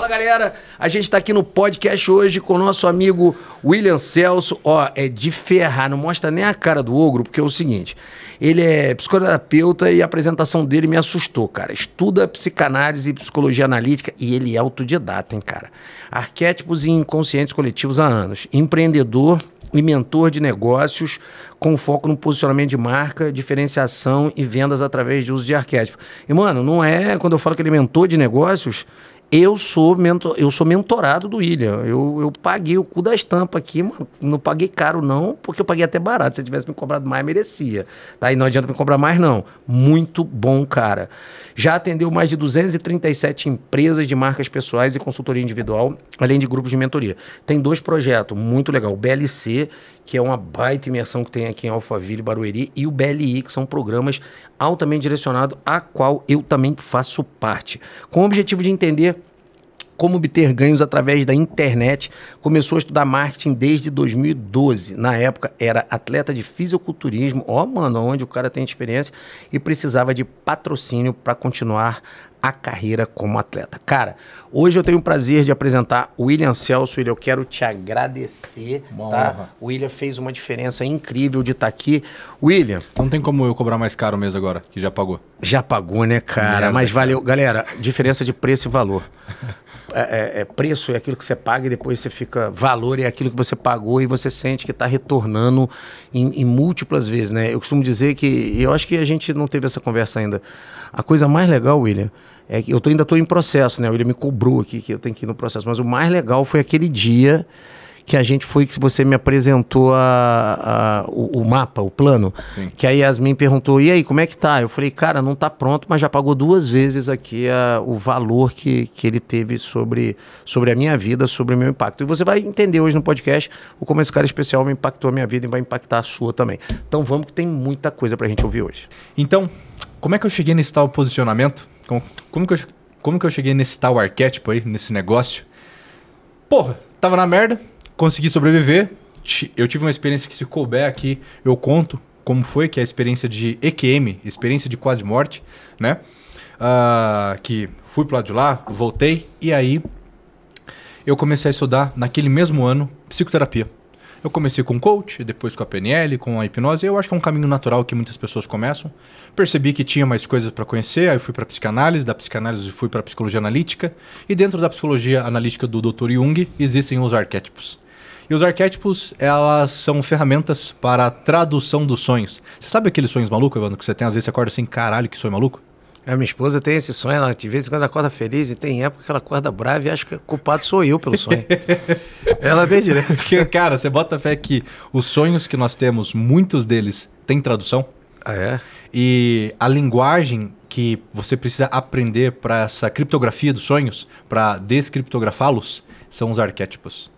Fala galera, a gente está aqui no podcast hoje com o nosso amigo William Celso. Ó, é de ferrar, não mostra nem a cara do ogro, porque é o seguinte: ele é psicoterapeuta e a apresentação dele me assustou, cara. Estuda psicanálise e psicologia analítica e ele é autodidata, hein, cara. Arquétipos e inconscientes coletivos há anos. Empreendedor e mentor de negócios com foco no posicionamento de marca, diferenciação e vendas através de uso de arquétipo. E, mano, não é quando eu falo que ele é mentor de negócios, eu sou, mentor, eu sou mentorado do William. Eu, eu paguei o cu da estampa aqui, mano. Não paguei caro, não, porque eu paguei até barato. Se eu tivesse me cobrado mais, merecia. Tá? E não adianta me cobrar mais, não. Muito bom, cara. Já atendeu mais de 237 empresas de marcas pessoais e consultoria individual, além de grupos de mentoria. Tem dois projetos muito legal. O BLC, que é uma baita imersão que tem aqui em Alphaville, Barueri, e o BLI, que são programas altamente direcionado, a qual eu também faço parte, com o objetivo de entender como obter ganhos através da internet. Começou a estudar marketing desde 2012. Na época era atleta de fisiculturismo, ó, oh, mano, onde o cara tem experiência e precisava de patrocínio para continuar a carreira como atleta. Cara, hoje eu tenho o prazer de apresentar o William Celso. William, eu quero te agradecer. Uma tá? honra. O William fez uma diferença incrível de estar tá aqui. William. Não tem como eu cobrar mais caro mesmo agora, que já pagou. Já pagou, né, cara? Merda, Mas valeu. Galera, diferença de preço e valor. É, é, é, preço é aquilo que você paga e depois você fica. Valor é aquilo que você pagou e você sente que está retornando em, em, múltiplas vezes, né? Eu costumo dizer que. E eu acho que a gente não teve essa conversa ainda. A coisa mais legal, William, é que eu tô, ainda estou em processo, né? O William me cobrou aqui que eu tenho que ir no processo, mas o mais legal foi aquele dia que a gente foi que você me apresentou a, a o, o, mapa, o plano. Sim. Que a Yasmin perguntou: e aí, como é que tá? Eu falei, cara, não tá pronto, mas já pagou duas vezes aqui a, o valor que, que ele teve sobre, sobre a minha vida, sobre o meu impacto. E você vai entender hoje no podcast o como esse cara especial me impactou a minha vida e vai impactar a sua também. Então vamos que tem muita coisa pra gente ouvir hoje. Então, como é que eu cheguei nesse tal posicionamento? Como, como, que, eu, como que eu cheguei nesse tal arquétipo aí, nesse negócio? Porra, tava na merda, consegui sobreviver. Eu tive uma experiência que, se couber aqui, eu conto como foi, que é a experiência de EQM, experiência de quase morte, né? Uh, que fui pro lado de lá, voltei, e aí eu comecei a estudar, naquele mesmo ano, psicoterapia. Eu comecei com coach, depois com a PNL, com a hipnose. Eu acho que é um caminho natural que muitas pessoas começam. Percebi que tinha mais coisas para conhecer, aí fui para psicanálise, da psicanálise fui para psicologia analítica. E dentro da psicologia analítica do Dr. Jung existem os arquétipos. E os arquétipos, elas são ferramentas para a tradução dos sonhos. Você sabe aqueles sonhos malucos, Evandro, que você tem? Às vezes você acorda assim, caralho, que sonho maluco? A minha esposa tem esse sonho, ela de vez em quando acorda feliz e tem época que ela acorda brava e acha que o culpado sou eu pelo sonho. ela tem direito. Cara, você bota fé que os sonhos que nós temos, muitos deles têm tradução? Ah, é? E a linguagem que você precisa aprender para essa criptografia dos sonhos, para descriptografá-los, são os arquétipos.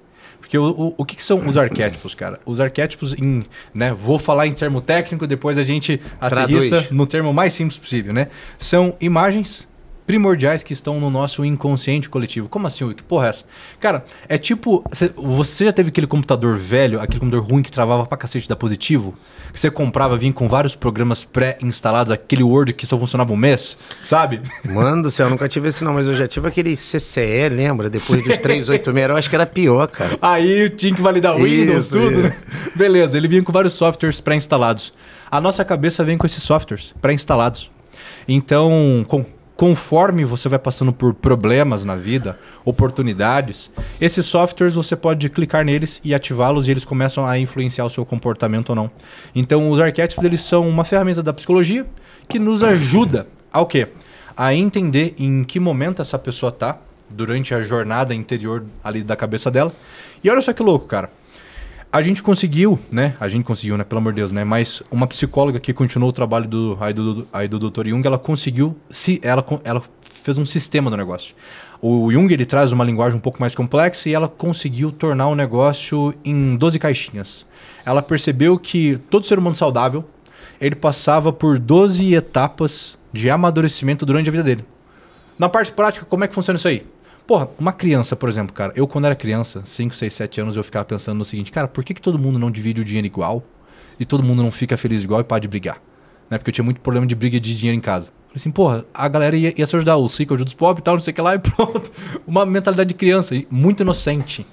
Porque o, o, o que, que, são os arquétipos, cara? Os arquétipos, em, né? Vou falar em termo técnico, depois a gente aterrissa Traduz. no termo mais simples possível, né? São imagens primordiais que estão no nosso inconsciente coletivo. Como assim, Wick? Porra, é essa? Cara, é tipo. Você já teve aquele computador velho, aquele computador ruim que travava pra cacete da positivo? Que você comprava, vinha com vários programas pré-instalados, aquele Word que só funcionava um mês, sabe? Mano do céu, eu nunca tive esse não, mas eu já tive aquele CCE, lembra? Depois dos 386, eu acho que era pior, cara. Aí tinha que validar o Windows, isso, tudo. Isso. É. Né? Beleza, ele vinha com vários softwares pré-instalados. A nossa cabeça vem com esses softwares pré-instalados. Então, com conforme você vai passando por problemas na vida, oportunidades, esses softwares você pode clicar neles e ativá-los e eles começam a influenciar o seu comportamento ou não. Então, os arquétipos eles são uma ferramenta da psicologia que nos ajuda ao quê? A entender em que momento essa pessoa tá durante a jornada interior ali da cabeça dela. E olha só que louco, cara a gente conseguiu, né? A gente conseguiu, né? Pelo amor de Deus, né? Mas uma psicóloga que continuou o trabalho do aí do, aí do Dr. Jung, ela conseguiu se ela ela fez um sistema do negócio. O Jung ele traz uma linguagem um pouco mais complexa e ela conseguiu tornar o negócio em 12 caixinhas. Ela percebeu que todo ser humano saudável, ele passava por 12 etapas de amadurecimento durante a vida dele. Na parte prática, como é que funciona isso aí? Porra, uma criança, por exemplo, cara, eu quando era criança, 5, 6, 7 anos, eu ficava pensando no seguinte, cara, por que, que todo mundo não divide o dinheiro igual e todo mundo não fica feliz igual e para de brigar? Né? Porque eu tinha muito problema de briga de dinheiro em casa. Falei assim, porra, a galera ia, ia se ajudar, os rico ajuda os pobres e tal, não sei o que lá, e pronto. Uma mentalidade de criança, muito inocente.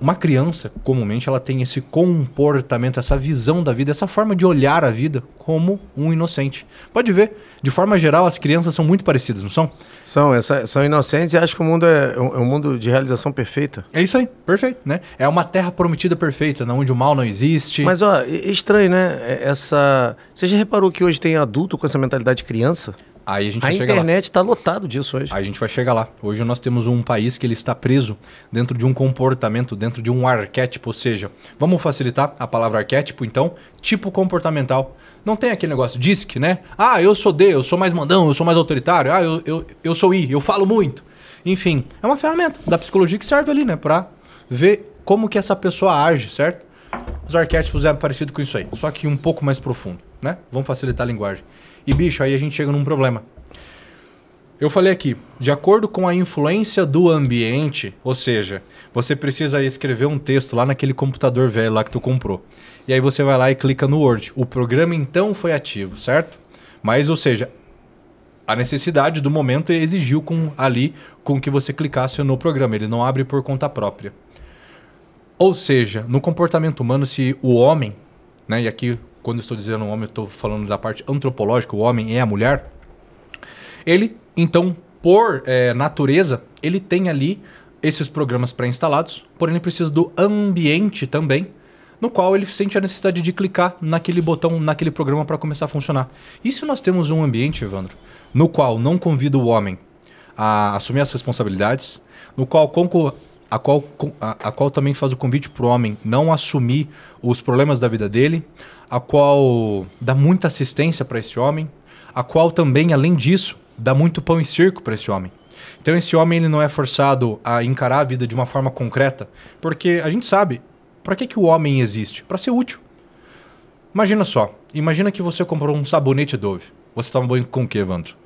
Uma criança, comumente, ela tem esse comportamento, essa visão da vida, essa forma de olhar a vida como um inocente. Pode ver, de forma geral, as crianças são muito parecidas, não são? São, essa, são inocentes e acho que o mundo é, é um é mundo de realização perfeita. É isso aí, perfeito, né? É uma terra prometida perfeita, onde o mal não existe. Mas, ó, estranho, né? É, essa... Você já reparou que hoje tem adulto com essa mentalidade de criança? Aí a gente a vai internet está lotado disso hoje. Aí a gente vai chegar lá. Hoje nós temos um país que ele está preso dentro de um comportamento, dentro de um arquétipo, ou seja, vamos facilitar a palavra arquétipo, então, tipo comportamental. Não tem aquele negócio disque, né? Ah, eu sou D, eu sou mais mandão, eu sou mais autoritário, ah, eu, eu, eu sou I, eu falo muito. Enfim, é uma ferramenta da psicologia que serve ali, né? para ver como que essa pessoa age, certo? Os arquétipos é parecido com isso aí, só que um pouco mais profundo, né? Vamos facilitar a linguagem. E bicho, aí a gente chega num problema. Eu falei aqui, de acordo com a influência do ambiente, ou seja, você precisa escrever um texto lá naquele computador velho lá que tu comprou. E aí você vai lá e clica no Word. O programa então foi ativo, certo? Mas, ou seja, a necessidade do momento exigiu com ali com que você clicasse no programa. Ele não abre por conta própria. Ou seja, no comportamento humano, se o homem, né, e aqui quando estou dizendo homem, eu estou falando da parte antropológica, o homem é a mulher. Ele, então, por é, natureza, ele tem ali esses programas pré-instalados, porém ele precisa do ambiente também, no qual ele sente a necessidade de clicar naquele botão, naquele programa para começar a funcionar. E se nós temos um ambiente, Evandro, no qual não convida o homem a assumir as responsabilidades, no qual a qual, a, a qual também faz o convite para o homem não assumir os problemas da vida dele, a qual dá muita assistência para esse homem, a qual também, além disso, dá muito pão e circo para esse homem. Então esse homem ele não é forçado a encarar a vida de uma forma concreta, porque a gente sabe para que, que o homem existe? Para ser útil. Imagina só, imagina que você comprou um sabonete Dove. Você toma banho com o que, Evandro?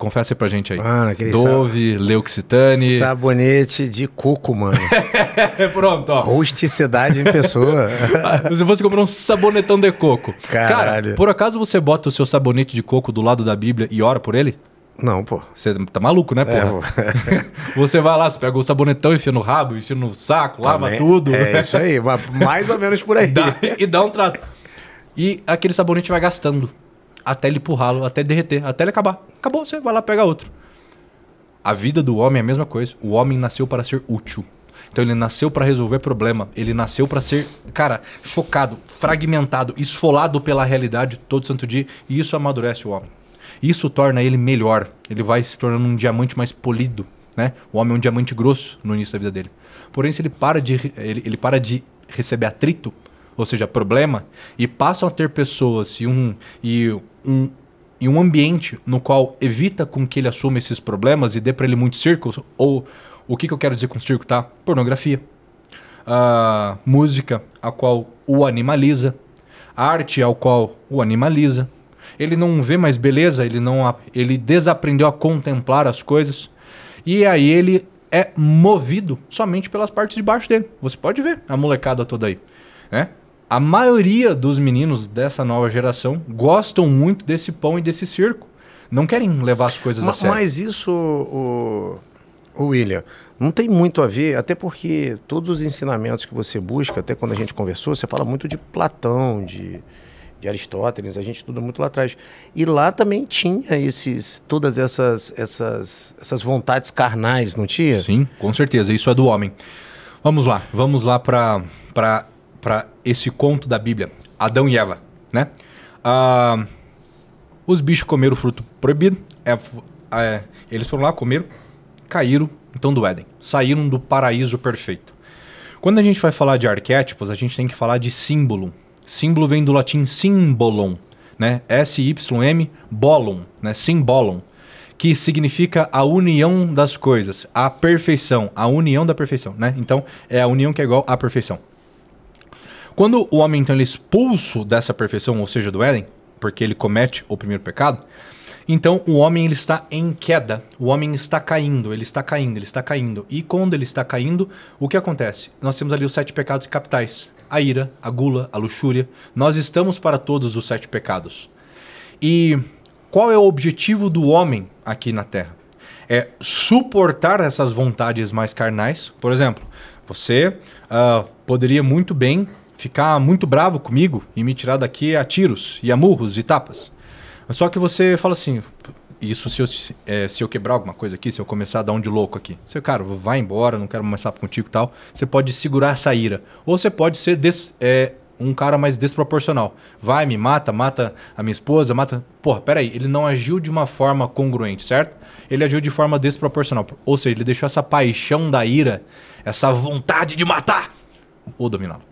Confessa pra gente aí. Mano, ah, aquele Dove, sab... Leuxitane. Sabonete de coco, mano. Pronto, ó. Rusticidade em pessoa. Se você comprou um sabonetão de coco. Caralho. Cara, por acaso você bota o seu sabonete de coco do lado da Bíblia e ora por ele? Não, pô. Você tá maluco, né, é, porra? É, pô. você vai lá, você pega o sabonetão, enfia no rabo, enfia no saco, Também lava tudo. É isso aí, mais ou menos por aí. Dá, e dá um trato. E aquele sabonete vai gastando até ele empurrá-lo, até derreter, até ele acabar. Acabou, você vai lá pega outro. A vida do homem é a mesma coisa. O homem nasceu para ser útil. Então ele nasceu para resolver problema, ele nasceu para ser, cara, chocado, fragmentado, esfolado pela realidade todo santo dia, e isso amadurece o homem. Isso torna ele melhor. Ele vai se tornando um diamante mais polido, né? O homem é um diamante grosso no início da vida dele. Porém, se ele para de ele, ele para de receber atrito, ou seja, problema, e passam a ter pessoas e um e um, em um ambiente no qual evita com que ele assuma esses problemas e dê para ele muitos círculos, ou o que, que eu quero dizer com circo, tá? Pornografia, música a qual o animaliza, arte ao qual o animaliza. Ele não vê mais beleza, ele não ele desaprendeu a contemplar as coisas. E aí ele é movido somente pelas partes de baixo dele. Você pode ver a molecada toda aí, né? a maioria dos meninos dessa nova geração gostam muito desse pão e desse circo. Não querem levar as coisas mas, a sério. Mas isso, o, o William, não tem muito a ver, até porque todos os ensinamentos que você busca, até quando a gente conversou, você fala muito de Platão, de, de Aristóteles, a gente estuda muito lá atrás. E lá também tinha esses, todas essas, essas, essas vontades carnais, não tinha? Sim, com certeza. Isso é do homem. Vamos lá, vamos lá para esse conto da Bíblia, Adão e Eva, né? Ah, os bichos comeram o fruto proibido, é, é, eles foram lá, comeram, caíram, então do Éden, saíram do paraíso perfeito. Quando a gente vai falar de arquétipos, a gente tem que falar de símbolo. Símbolo vem do latim symbolon, né? S-Y-M, bolon, né? Symbolon, que significa a união das coisas, a perfeição, a união da perfeição, né? Então, é a união que é igual à perfeição. Quando o homem então ele é expulso dessa perfeição, ou seja, do Éden, porque ele comete o primeiro pecado, então o homem ele está em queda, o homem está caindo, ele está caindo, ele está caindo. E quando ele está caindo, o que acontece? Nós temos ali os sete pecados capitais: a ira, a gula, a luxúria. Nós estamos para todos os sete pecados. E qual é o objetivo do homem aqui na Terra? É suportar essas vontades mais carnais. Por exemplo, você uh, poderia muito bem ficar muito bravo comigo e me tirar daqui a tiros e a murros e tapas. Só que você fala assim, isso se eu, é, se eu quebrar alguma coisa aqui, se eu começar a dar um de louco aqui. Você, cara, vai embora, não quero mais falar contigo e tal. Você pode segurar essa ira. Ou você pode ser des, é, um cara mais desproporcional. Vai, me mata, mata a minha esposa, mata... Porra, peraí, ele não agiu de uma forma congruente, certo? Ele agiu de forma desproporcional. Ou seja, ele deixou essa paixão da ira, essa vontade de matar, ou dominá-lo.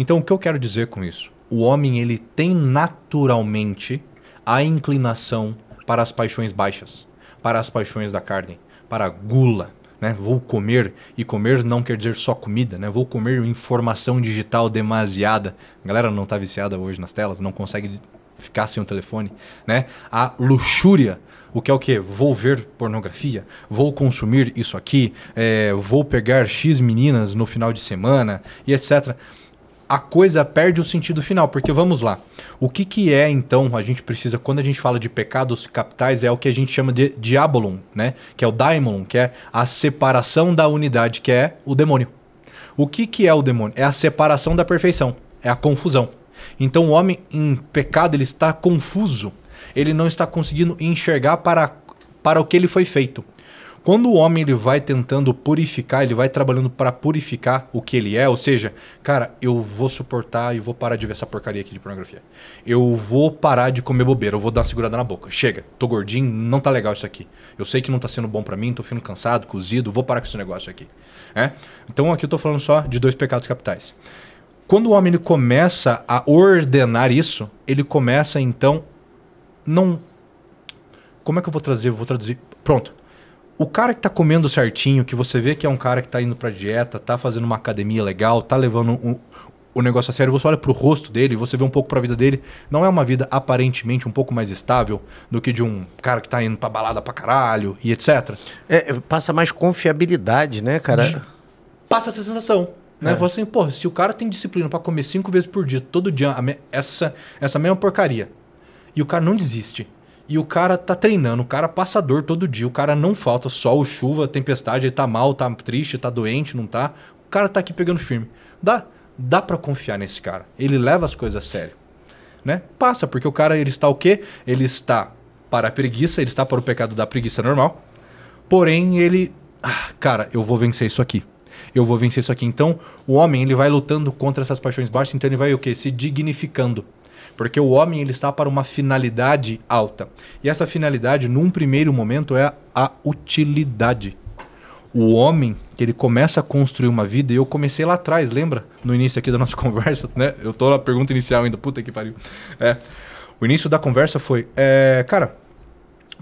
Então, o que eu quero dizer com isso? O homem ele tem naturalmente a inclinação para as paixões baixas, para as paixões da carne, para a gula, né? Vou comer e comer não quer dizer só comida, né? Vou comer informação digital demasiada. A galera não está viciada hoje nas telas, não consegue ficar sem o telefone, né? A luxúria, o que é o que? Vou ver pornografia, vou consumir isso aqui, é, vou pegar X meninas no final de semana e etc a coisa perde o sentido final. Porque vamos lá. O que, que é, então, a gente precisa, quando a gente fala de pecados capitais, é o que a gente chama de diabolum, né? Que é o daimon, que é a separação da unidade, que é o demônio. O que, que é o demônio? É a separação da perfeição, é a confusão. Então o homem em pecado ele está confuso, ele não está conseguindo enxergar para, para o que ele foi feito. Quando o homem ele vai tentando purificar, ele vai trabalhando para purificar o que ele é, ou seja, cara, eu vou suportar e vou parar de ver essa porcaria aqui de pornografia. Eu vou parar de comer bobeira, eu vou dar uma segurada na boca. Chega, tô gordinho, não tá legal isso aqui. Eu sei que não tá sendo bom para mim, tô ficando cansado, cozido, vou parar com esse negócio aqui. É? Então aqui eu tô falando só de dois pecados capitais. Quando o homem ele começa a ordenar isso, ele começa então não como é que eu vou trazer? Eu vou traduzir. Pronto. O cara que tá comendo certinho, que você vê que é um cara que tá indo pra dieta, tá fazendo uma academia legal, tá levando um, o negócio a sério, você olha pro rosto dele, você vê um pouco pra vida dele, não é uma vida aparentemente um pouco mais estável do que de um cara que tá indo pra balada pra caralho e etc. É, passa mais confiabilidade, né, cara? De... Passa essa sensação. Né? É. assim, pô, se o cara tem disciplina para comer cinco vezes por dia, todo dia, essa, essa mesma porcaria, e o cara não desiste. E o cara tá treinando, o cara passa dor todo dia, o cara não falta, sol, chuva, tempestade, ele tá mal, tá triste, tá doente, não tá. O cara tá aqui pegando firme. Dá, dá para confiar nesse cara. Ele leva as coisas a sério. Né? Passa, porque o cara ele está o quê? Ele está para a preguiça, ele está para o pecado da preguiça normal. Porém, ele, ah, cara, eu vou vencer isso aqui. Eu vou vencer isso aqui. Então, o homem ele vai lutando contra essas paixões baixas, então ele vai o quê? Se dignificando. Porque o homem ele está para uma finalidade alta. E essa finalidade, num primeiro momento, é a utilidade. O homem que ele começa a construir uma vida, e eu comecei lá atrás, lembra? No início aqui da nossa conversa, né? Eu tô na pergunta inicial ainda, puta que pariu. É. O início da conversa foi, é, cara,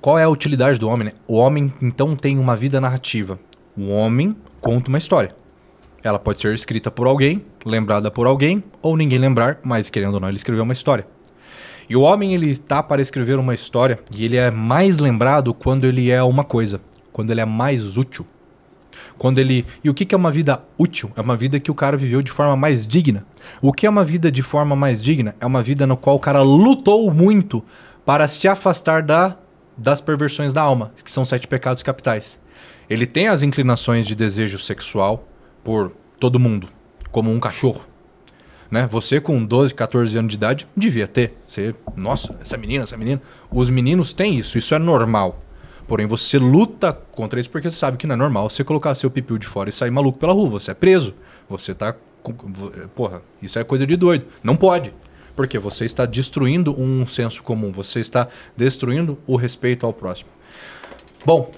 qual é a utilidade do homem? Né? O homem então tem uma vida narrativa. O homem conta uma história. Ela pode ser escrita por alguém, lembrada por alguém, ou ninguém lembrar, mas querendo ou não, ele escreveu uma história. E o homem, ele tá para escrever uma história e ele é mais lembrado quando ele é uma coisa, quando ele é mais útil. Quando ele. E o que, é uma vida útil? É uma vida que o cara viveu de forma mais digna. O que é uma vida de forma mais digna? É uma vida na qual o cara lutou muito para se afastar da, das perversões da alma, que são sete pecados capitais. Ele tem as inclinações de desejo sexual, por todo mundo, como um cachorro. Né? Você com 12, 14 anos de idade devia ter. Você, nossa, essa menina, essa menina. Os meninos têm isso, isso é normal. Porém, você luta contra isso porque você sabe que não é normal você colocar seu pipiu de fora e sair maluco pela rua. Você é preso. Você tá. Porra, isso é coisa de doido. Não pode. Porque você está destruindo um senso comum. Você está destruindo o respeito ao próximo. Bom,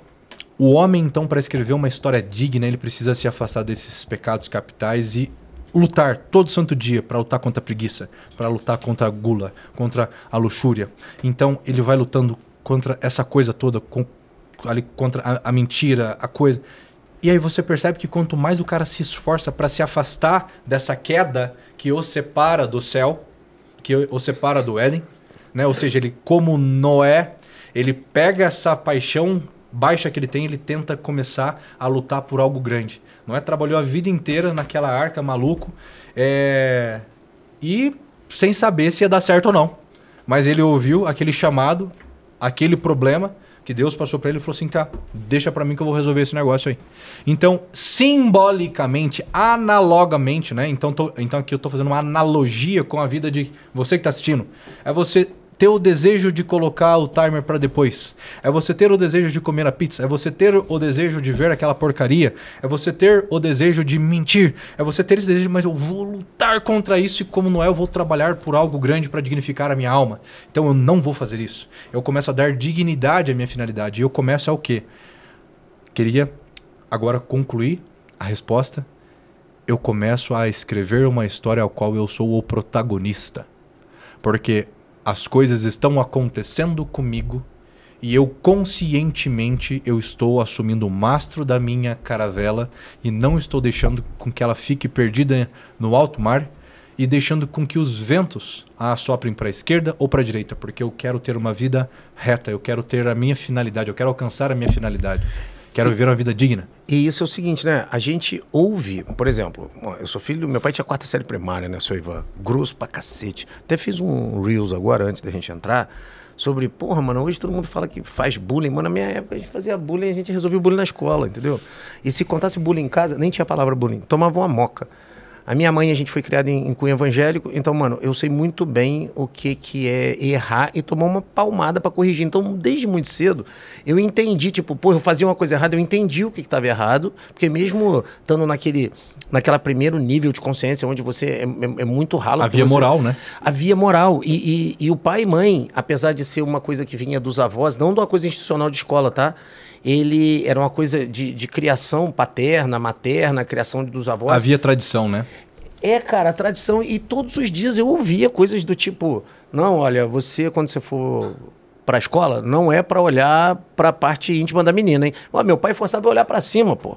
o homem, então, para escrever uma história digna, ele precisa se afastar desses pecados capitais e lutar todo santo dia para lutar contra a preguiça, para lutar contra a gula, contra a luxúria. Então, ele vai lutando contra essa coisa toda, com, ali, contra a, a mentira, a coisa. E aí você percebe que quanto mais o cara se esforça para se afastar dessa queda que o separa do céu, que o separa do Éden, né? Ou seja, ele como Noé, ele pega essa paixão baixa que ele tem, ele tenta começar a lutar por algo grande. Não é? Trabalhou a vida inteira naquela arca, maluco, é... e sem saber se ia dar certo ou não. Mas ele ouviu aquele chamado, aquele problema que Deus passou para ele e falou assim: tá, deixa para mim que eu vou resolver esse negócio aí. Então, simbolicamente, analogamente, né? Então, tô, então aqui eu tô fazendo uma analogia com a vida de você que tá assistindo. É você ter o desejo de colocar o timer para depois. É você ter o desejo de comer a pizza. É você ter o desejo de ver aquela porcaria. É você ter o desejo de mentir. É você ter esse desejo, mas eu vou lutar contra isso e, como não é, eu vou trabalhar por algo grande para dignificar a minha alma. Então eu não vou fazer isso. Eu começo a dar dignidade à minha finalidade. E eu começo a o quê? Queria agora concluir a resposta eu começo a escrever uma história ao qual eu sou o protagonista. Porque as coisas estão acontecendo comigo e eu conscientemente eu estou assumindo o mastro da minha caravela e não estou deixando com que ela fique perdida no alto mar e deixando com que os ventos a soprem para a esquerda ou para a direita, porque eu quero ter uma vida reta, eu quero ter a minha finalidade, eu quero alcançar a minha finalidade. Quero e, viver uma vida digna. E isso é o seguinte, né? A gente ouve, por exemplo, eu sou filho, meu pai tinha quarta série primária, né, seu Ivan? Grosso pra cacete. Até fiz um Reels agora, antes da gente entrar, sobre, porra, mano, hoje todo mundo fala que faz bullying. Mano, na minha época a gente fazia bullying, a gente resolvia bullying na escola, entendeu? E se contasse bullying em casa, nem tinha a palavra bullying, tomava uma moca. A minha mãe, a gente foi criada em, em cunho evangélico, então, mano, eu sei muito bem o que, que é errar e tomar uma palmada para corrigir. Então, desde muito cedo, eu entendi, tipo, pô, eu fazia uma coisa errada, eu entendi o que estava errado, porque mesmo estando naquele naquela primeiro nível de consciência, onde você é, é, é muito ralo. Havia você... moral, né? Havia moral. E, e, e o pai e mãe, apesar de ser uma coisa que vinha dos avós, não de uma coisa institucional de escola, tá? ele era uma coisa de, de criação paterna, materna, criação dos avós. Havia tradição, né? É, cara, a tradição. E todos os dias eu ouvia coisas do tipo: não, olha, você, quando você for para a escola, não é para olhar para a parte íntima da menina, hein? Ó, meu pai forçava a olhar para cima, pô.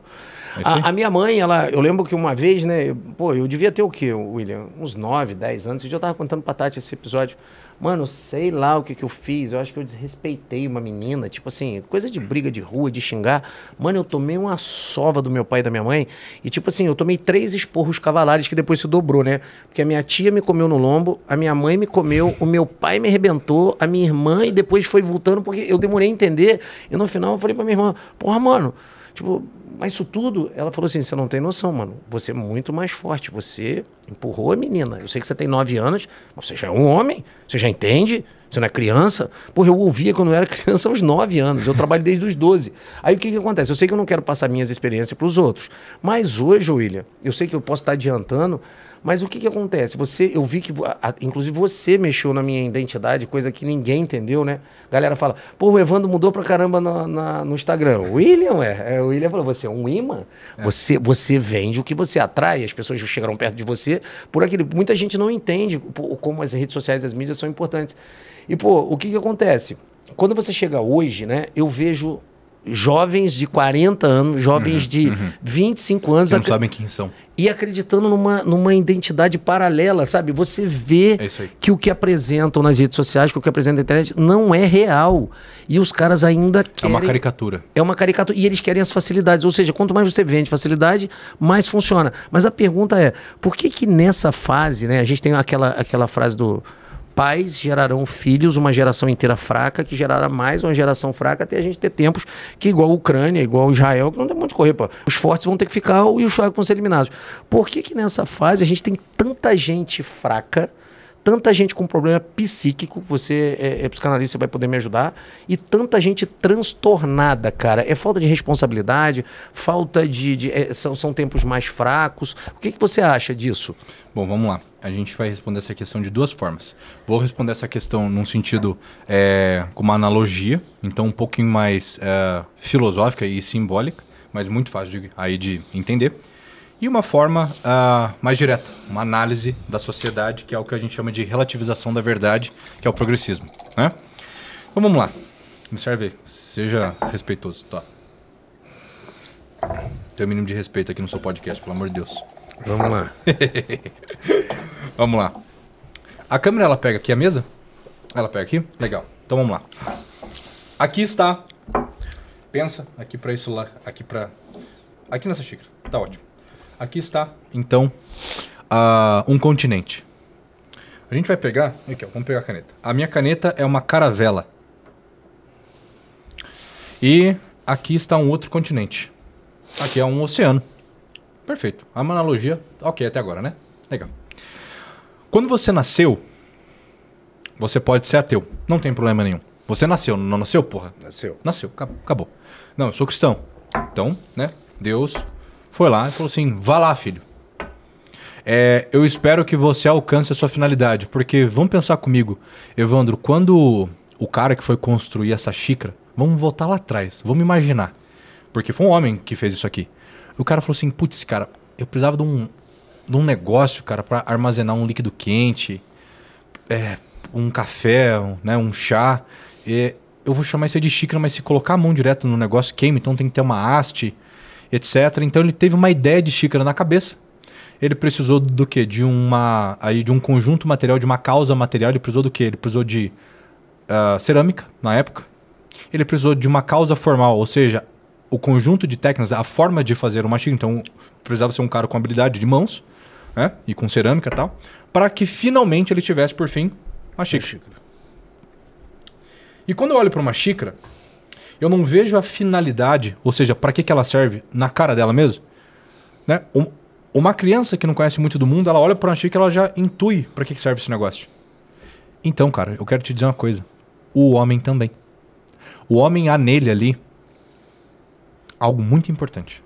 É a, a, minha mãe, ela, eu lembro que uma vez, né, pô, eu devia ter o quê, William? Uns 9, 10 anos. Eu já tava contando para Tati esse episódio. Mano, sei lá o que, que eu fiz. Eu acho que eu desrespeitei uma menina. Tipo assim, coisa de briga de rua, de xingar. Mano, eu tomei uma sova do meu pai e da minha mãe. E tipo assim, eu tomei três esporros cavalares que depois se dobrou, né? Porque a minha tia me comeu no lombo, a minha mãe me comeu, o meu pai me arrebentou, a minha irmã e depois foi voltando porque eu demorei a entender. E no final eu falei pra minha irmã: Porra, mano, Tipo, mas isso tudo, ela falou assim: você não tem noção, mano. Você é muito mais forte. Você empurrou a menina. Eu sei que você tem nove anos, mas você já é um homem. Você já entende? Você não é criança? Porra, eu ouvia quando eu era criança aos nove anos. Eu trabalho desde os doze. Aí o que, que acontece? Eu sei que eu não quero passar minhas experiências para os outros. Mas hoje, William, eu sei que eu posso estar adiantando mas o que, que acontece? Você, eu vi que, a, inclusive você mexeu na minha identidade, coisa que ninguém entendeu, né? Galera fala, pô, o Evandro mudou pra caramba na, na, no Instagram. William, é, é, O William falou, você é um imã? É. Você, você vende o que você atrai, as pessoas chegarão perto de você por aquele. Muita gente não entende como as redes sociais e as mídias são importantes. E, pô, o que, que acontece? Quando você chega hoje, né, eu vejo jovens de 40 anos, jovens uhum, de uhum. 25 anos. não sabem quem são. E acreditando numa, numa identidade paralela, sabe? Você vê é que o que apresentam nas redes sociais, que o que apresentam na internet, não é real. E os caras ainda querem. É uma caricatura. É uma caricatura. E eles querem as facilidades. Ou seja, quanto mais você vende facilidade, mais funciona. Mas a pergunta é: por que que nessa fase, né? A gente tem aquela, aquela frase do pais gerarão filhos, uma geração inteira fraca, que gerará mais uma geração fraca, até a gente ter tempos que, igual a Ucrânia, igual a Israel, que não tem muito correr, pô. Os fortes vão ter que ficar e os fracos vão ser eliminados. Por que que nessa fase a gente tem tanta gente fraca, tanta gente com problema psíquico, você é, é psicanalista, você vai poder me ajudar, e tanta gente transtornada, cara. É falta de responsabilidade, falta de... de é, são, são tempos mais fracos. O que que você acha disso? Bom, vamos lá a gente vai responder essa questão de duas formas. Vou responder essa questão num sentido é, com uma analogia, então um pouquinho mais é, filosófica e simbólica, mas muito fácil de, aí de entender. E uma forma uh, mais direta, uma análise da sociedade, que é o que a gente chama de relativização da verdade, que é o progressismo. Né? Então vamos lá. Me serve, seja respeitoso. Tá. Tem o mínimo de respeito aqui no seu podcast, pelo amor de Deus. Vamos lá. vamos lá. A câmera ela pega aqui a mesa? Ela pega aqui? Legal. Então vamos lá. Aqui está. Pensa aqui para isso lá, aqui para aqui nessa xícara. Tá ótimo. Aqui está, então, uh, um continente. A gente vai pegar, aqui, ó, vamos pegar a caneta. A minha caneta é uma caravela. E aqui está um outro continente. Aqui é um oceano. Perfeito. A analogia, ok até agora, né? Legal. Quando você nasceu, você pode ser ateu. Não tem problema nenhum. Você nasceu, não nasceu, porra? Nasceu. Nasceu, acabou. Não, eu sou cristão. Então, né? Deus foi lá e falou assim: vá lá, filho. É, eu espero que você alcance a sua finalidade. Porque vamos pensar comigo, Evandro, quando o cara que foi construir essa xícara, vamos voltar lá atrás, vamos imaginar. Porque foi um homem que fez isso aqui. O cara falou assim: putz, cara, eu precisava de um, de um negócio, cara, para armazenar um líquido quente, é, um café, um, né, um chá. E eu vou chamar isso de xícara, mas se colocar a mão direto no negócio queima, então tem que ter uma haste, etc. Então ele teve uma ideia de xícara na cabeça. Ele precisou do que? De uma aí de um conjunto material, de uma causa material. Ele precisou do que? Ele precisou de uh, cerâmica na época. Ele precisou de uma causa formal, ou seja, o conjunto de técnicas, a forma de fazer o xícara, Então, precisava ser um cara com habilidade de mãos, né? E com cerâmica e tal. Para que finalmente ele tivesse, por fim, uma xícara. xícara. E quando eu olho para uma xícara, eu não vejo a finalidade, ou seja, para que, que ela serve na cara dela mesmo. Né? Um, uma criança que não conhece muito do mundo, ela olha para uma xícara e ela já intui para que, que serve esse negócio. Então, cara, eu quero te dizer uma coisa. O homem também. O homem há nele ali algo muito importante.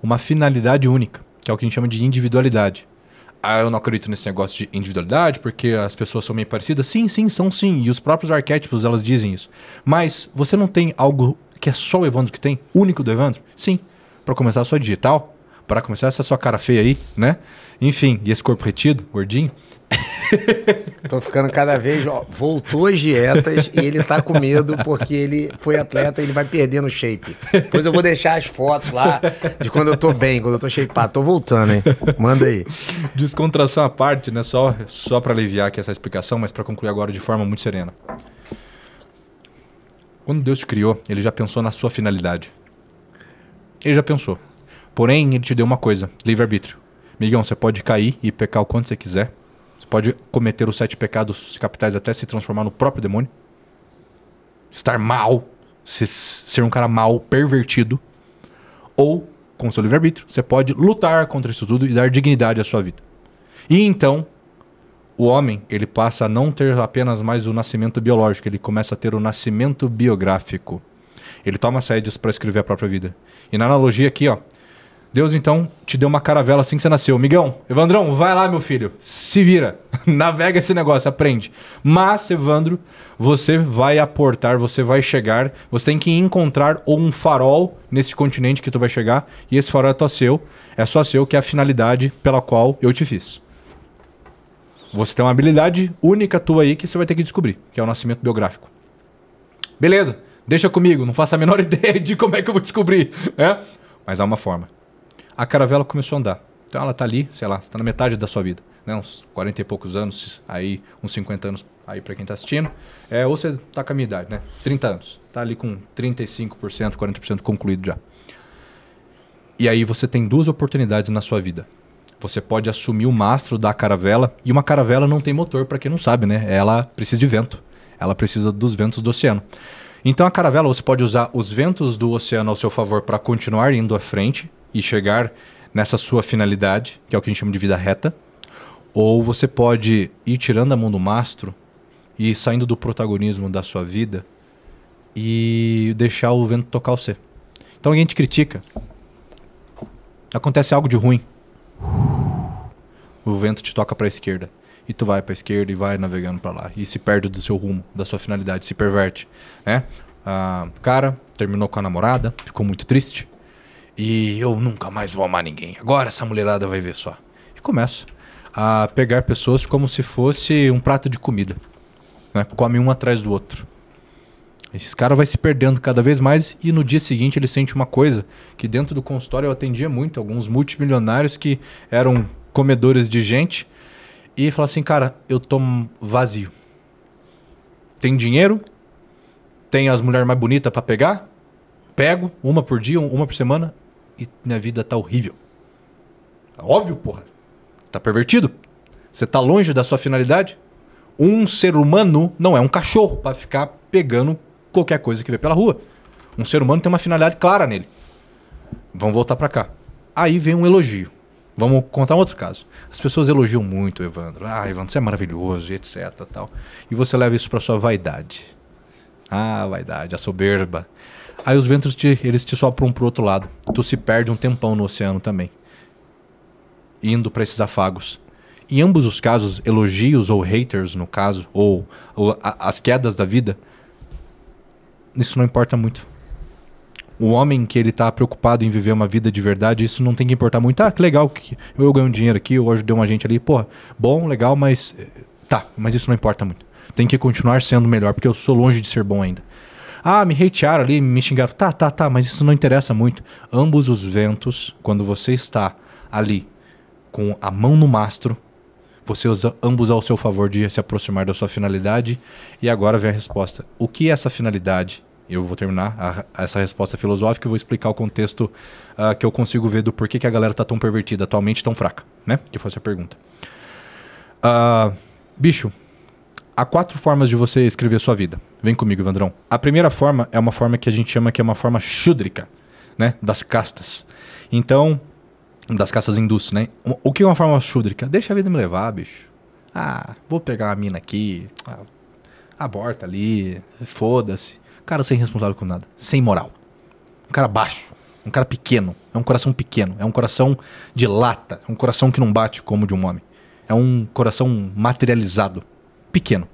Uma finalidade única, que é o que a gente chama de individualidade. Ah, eu não acredito nesse negócio de individualidade porque as pessoas são meio parecidas. Sim, sim, são sim. E os próprios arquétipos, elas dizem isso. Mas você não tem algo que é só o Evandro que tem? Único do Evandro? Sim. Para começar a sua digital, para começar essa sua cara feia aí, né? Enfim, e esse corpo retido, gordinho. Tô ficando cada vez. Ó, voltou as dietas e ele tá com medo porque ele foi atleta e ele vai perder no shape. Depois eu vou deixar as fotos lá de quando eu tô bem, quando eu tô shapeado. Tô voltando, hein? Manda aí. Descontração à parte, né? Só, só para aliviar aqui essa explicação, mas para concluir agora de forma muito serena. Quando Deus te criou, ele já pensou na sua finalidade. Ele já pensou. Porém, ele te deu uma coisa: livre-arbítrio. Migão, você pode cair e pecar o quanto você quiser você pode cometer os sete pecados capitais até se transformar no próprio demônio. Estar mal, ser um cara mal, pervertido. Ou, com seu livre-arbítrio, você pode lutar contra isso tudo e dar dignidade à sua vida. E então, o homem, ele passa a não ter apenas mais o nascimento biológico, ele começa a ter o nascimento biográfico. Ele toma as para escrever a própria vida. E na analogia aqui, ó, Deus então te deu uma caravela assim que você nasceu. Migão, Evandrão, vai lá, meu filho. Se vira. Navega esse negócio, aprende. Mas, Evandro, você vai aportar, você vai chegar, você tem que encontrar um farol nesse continente que tu vai chegar, e esse farol é só seu, é só seu, que é a finalidade pela qual eu te fiz. Você tem uma habilidade única tua aí que você vai ter que descobrir, que é o nascimento biográfico. Beleza, deixa comigo, não faço a menor ideia de como é que eu vou descobrir, né? Mas há uma forma a caravela começou a andar. Então ela está ali, sei lá, está na metade da sua vida, né? Uns 40 e poucos anos, aí uns 50 anos aí para quem está assistindo. É, ou você está com a minha idade, né? 30 anos. Está ali com 35%, 40% concluído já. E aí você tem duas oportunidades na sua vida. Você pode assumir o mastro da caravela, e uma caravela não tem motor, para quem não sabe, né? Ela precisa de vento. Ela precisa dos ventos do oceano. Então a caravela você pode usar os ventos do oceano ao seu favor para continuar indo à frente, e chegar nessa sua finalidade, que é o que a gente chama de vida reta, ou você pode ir tirando a mão do mastro e saindo do protagonismo da sua vida e deixar o vento tocar você. Então alguém te critica, acontece algo de ruim, o vento te toca para a esquerda e tu vai para a esquerda e vai navegando para lá e se perde do seu rumo, da sua finalidade, se perverte, né? Ah, cara terminou com a namorada, ficou muito triste, e eu nunca mais vou amar ninguém. Agora essa mulherada vai ver só. E começa a pegar pessoas como se fosse um prato de comida. Né? Come um atrás do outro. Esse cara vai se perdendo cada vez mais e no dia seguinte ele sente uma coisa que dentro do consultório eu atendia muito alguns multimilionários que eram comedores de gente e fala assim, cara, eu tô vazio. Tem dinheiro? Tem as mulheres mais bonitas para pegar? Pego uma por dia, uma por semana, e minha vida tá horrível. Tá óbvio, porra. Tá pervertido. Você tá longe da sua finalidade. Um ser humano não é um cachorro para ficar pegando qualquer coisa que vê pela rua. Um ser humano tem uma finalidade clara nele. Vamos voltar para cá. Aí vem um elogio. Vamos contar um outro caso. As pessoas elogiam muito o Evandro. Ah, Evandro, você é maravilhoso, etc, tal. E você leva isso para sua vaidade. Ah, vaidade, a soberba. Aí os ventos te, eles te sopram pro outro lado. Tu se perde um tempão no oceano também. Indo para esses afagos. Em ambos os casos, elogios ou haters, no caso, ou, ou a, as quedas da vida, isso não importa muito. O homem que ele tá preocupado em viver uma vida de verdade, isso não tem que importar muito. Ah, que legal, que eu ganho dinheiro aqui, eu ajudei uma gente ali, Pô, bom, legal, mas. Eh, tá, mas isso não importa muito. Tem que continuar sendo melhor, porque eu sou longe de ser bom ainda. Ah, me hatearam ali, me xingaram. Tá, tá, tá, mas isso não interessa muito. Ambos os ventos, quando você está ali com a mão no mastro, você usa ambos ao seu favor de se aproximar da sua finalidade. E agora vem a resposta. O que é essa finalidade? Eu vou terminar a, essa resposta filosófica e vou explicar o contexto uh, que eu consigo ver do porquê que a galera tá tão pervertida, atualmente tão fraca, né? Que fosse a pergunta. Uh, bicho, há quatro formas de você escrever a sua vida. Vem comigo, Evandrão. A primeira forma é uma forma que a gente chama que é uma forma shudrica, né? Das castas. Então, das castas hindus, né? O que é uma forma shudrica? Deixa a vida me levar, bicho. Ah, vou pegar uma mina aqui, ah, aborta ali, foda-se. Cara sem responsável com nada, sem moral. Um cara baixo, um cara pequeno, é um coração pequeno, é um coração de lata, é um coração que não bate como de um homem. É um coração materializado, pequeno.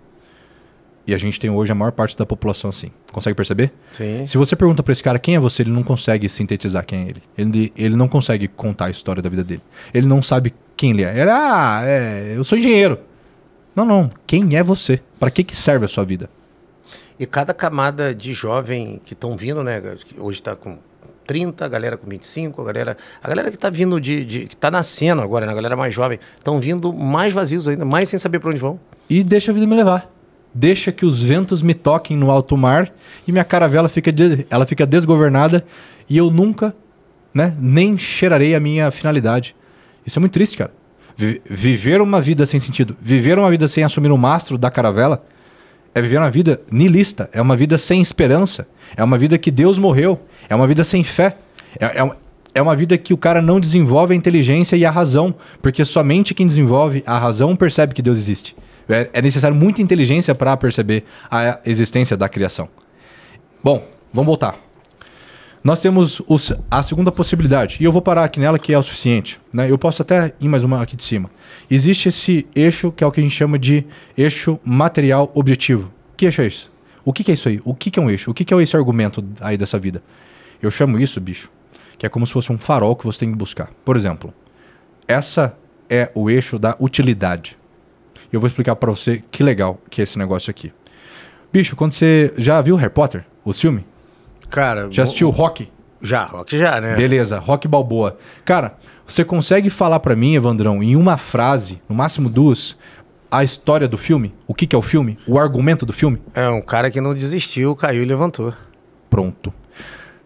E a gente tem hoje a maior parte da população assim. Consegue perceber? Sim. Se você pergunta para esse cara quem é você, ele não consegue sintetizar quem é ele. ele. Ele não consegue contar a história da vida dele. Ele não sabe quem ele é. Ele, ah, é, eu sou engenheiro. Não, não. Quem é você? Para que, que serve a sua vida? E cada camada de jovem que estão vindo, né? Hoje está com 30, a galera com 25, a galera, a galera que está vindo de, de que está nascendo agora, né? a galera mais jovem, estão vindo mais vazios ainda, mais sem saber para onde vão. E deixa a vida me levar. Deixa que os ventos me toquem no alto mar e minha caravela fica de, ela fica desgovernada e eu nunca, né, nem cheirarei a minha finalidade. Isso é muito triste, cara. Viver uma vida sem sentido, viver uma vida sem assumir o mastro da caravela, é viver uma vida nilista, é uma vida sem esperança, é uma vida que Deus morreu, é uma vida sem fé, é, é, é uma vida que o cara não desenvolve a inteligência e a razão, porque somente quem desenvolve a razão percebe que Deus existe. É, é necessário muita inteligência para perceber a existência da criação. Bom, vamos voltar. Nós temos os, a segunda possibilidade, e eu vou parar aqui nela que é o suficiente. Né? Eu posso até ir mais uma aqui de cima. Existe esse eixo que é o que a gente chama de eixo material objetivo. Que eixo é isso? O que, que é isso aí? O que, que é um eixo? O que, que é esse argumento aí dessa vida? Eu chamo isso, bicho, que é como se fosse um farol que você tem que buscar. Por exemplo, essa é o eixo da utilidade. Eu vou explicar para você que legal que é esse negócio aqui. Bicho, quando você já viu Harry Potter, o filme? Cara. Já assistiu o... Rock? Já, Rock já, né? Beleza, Rock Balboa. Cara, você consegue falar para mim, Evandrão, em uma frase, no máximo duas, a história do filme? O que, que é o filme? O argumento do filme? É um cara que não desistiu, caiu e levantou. Pronto.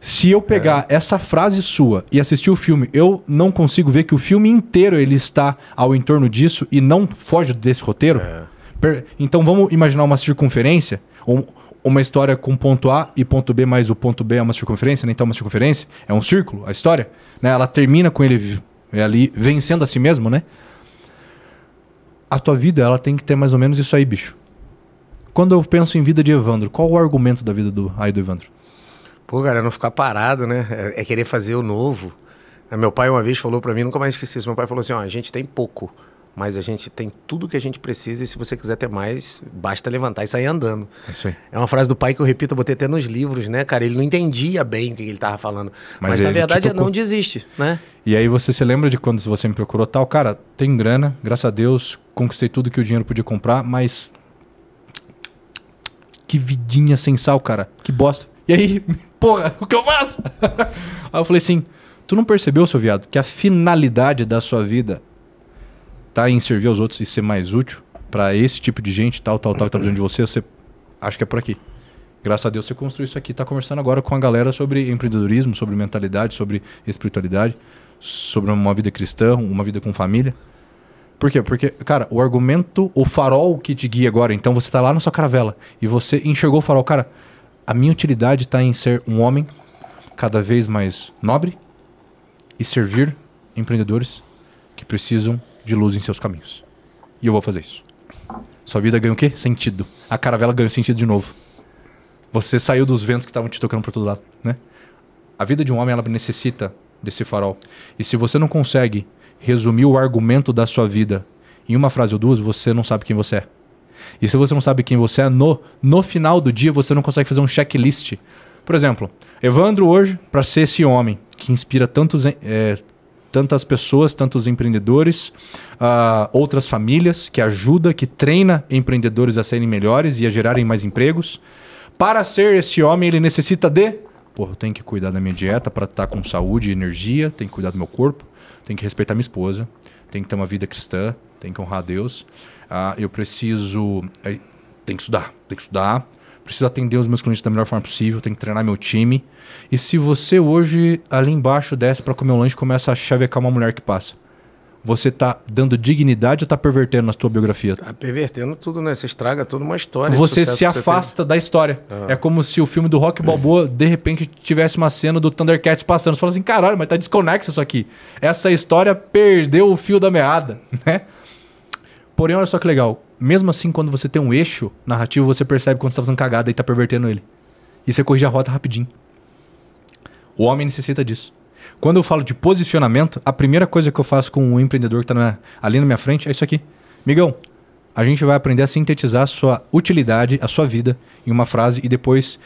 Se eu pegar é. essa frase sua e assistir o filme, eu não consigo ver que o filme inteiro ele está ao entorno disso e não foge desse roteiro? É. Então vamos imaginar uma circunferência, uma história com ponto A e ponto B, mais o ponto B é uma circunferência, nem né? então uma circunferência, é um círculo, a história, né? Ela termina com ele é ali vencendo a si mesmo, né? A tua vida, ela tem que ter mais ou menos isso aí, bicho. Quando eu penso em vida de Evandro, qual o argumento da vida do aí do Evandro? Pô, cara, não ficar parado, né? É, é querer fazer o novo. Meu pai uma vez falou para mim, nunca mais esqueci isso. Meu pai falou assim: ó, a gente tem pouco mas a gente tem tudo que a gente precisa e se você quiser ter mais, basta levantar e sair andando. É, é uma frase do pai que eu repito, eu botei até nos livros, né, cara? Ele não entendia bem o que ele tava falando. Mas, mas na verdade não desiste, né? E aí você se lembra de quando você me procurou tal, cara, tem grana, graças a Deus, conquistei tudo que o dinheiro podia comprar, mas que vidinha sem sal, cara. Que bosta. E aí, porra, o que eu faço? aí eu falei assim, tu não percebeu, seu viado, que a finalidade da sua vida em servir aos outros e ser mais útil para esse tipo de gente, tal, tal, tal, que tá precisando de você, você acho que é por aqui. Graças a Deus você construiu isso aqui, tá conversando agora com a galera sobre empreendedorismo, sobre mentalidade, sobre espiritualidade, sobre uma vida cristã, uma vida com família. Por quê? Porque, cara, o argumento, o farol que te guia agora, então você tá lá na sua caravela e você enxergou o farol, cara, a minha utilidade tá em ser um homem cada vez mais nobre e servir empreendedores que precisam de luz em seus caminhos. E eu vou fazer isso. Sua vida ganha o quê? Sentido. A caravela ganhou sentido de novo. Você saiu dos ventos que estavam te tocando por todo lado, né? A vida de um homem, ela necessita desse farol. E se você não consegue resumir o argumento da sua vida em uma frase ou duas, você não sabe quem você é. E se você não sabe quem você é, no, no final do dia você não consegue fazer um checklist. Por exemplo, Evandro hoje, para ser esse homem que inspira tantos, é, tantas pessoas, tantos empreendedores, uh, outras famílias que ajuda, que treina empreendedores a serem melhores e a gerarem mais empregos. Para ser esse homem, ele necessita de. Pô, eu tenho que cuidar da minha dieta para estar tá com saúde e energia, tenho que cuidar do meu corpo, tenho que respeitar minha esposa, tenho que ter uma vida cristã, tenho que honrar a Deus. Uh, eu preciso. Eh, tem que estudar, tem que estudar, preciso atender os meus clientes da melhor forma possível, tenho que treinar meu time. E se você hoje ali embaixo desce para comer um lanche, começa a chavecar uma mulher que passa. Você tá dando dignidade ou tá pervertendo na sua biografia? Tá pervertendo tudo, né? Você estraga toda uma história. Você se afasta você da história. Ah. É como se o filme do Rock Balboa, de repente, tivesse uma cena do Thundercats passando. Você fala assim, caralho, mas tá desconexo isso aqui. Essa história perdeu o fio da meada, né? Porém, olha só que legal mesmo assim, quando você tem um eixo narrativo, você percebe quando você tá fazendo cagada e tá pervertendo ele. E você corrige a rota rapidinho. O homem necessita disso. Quando eu falo de posicionamento, a primeira coisa que eu faço com um empreendedor que está ali na minha frente é isso aqui. Migão, a gente vai aprender a sintetizar a sua utilidade, a sua vida, em uma frase e depois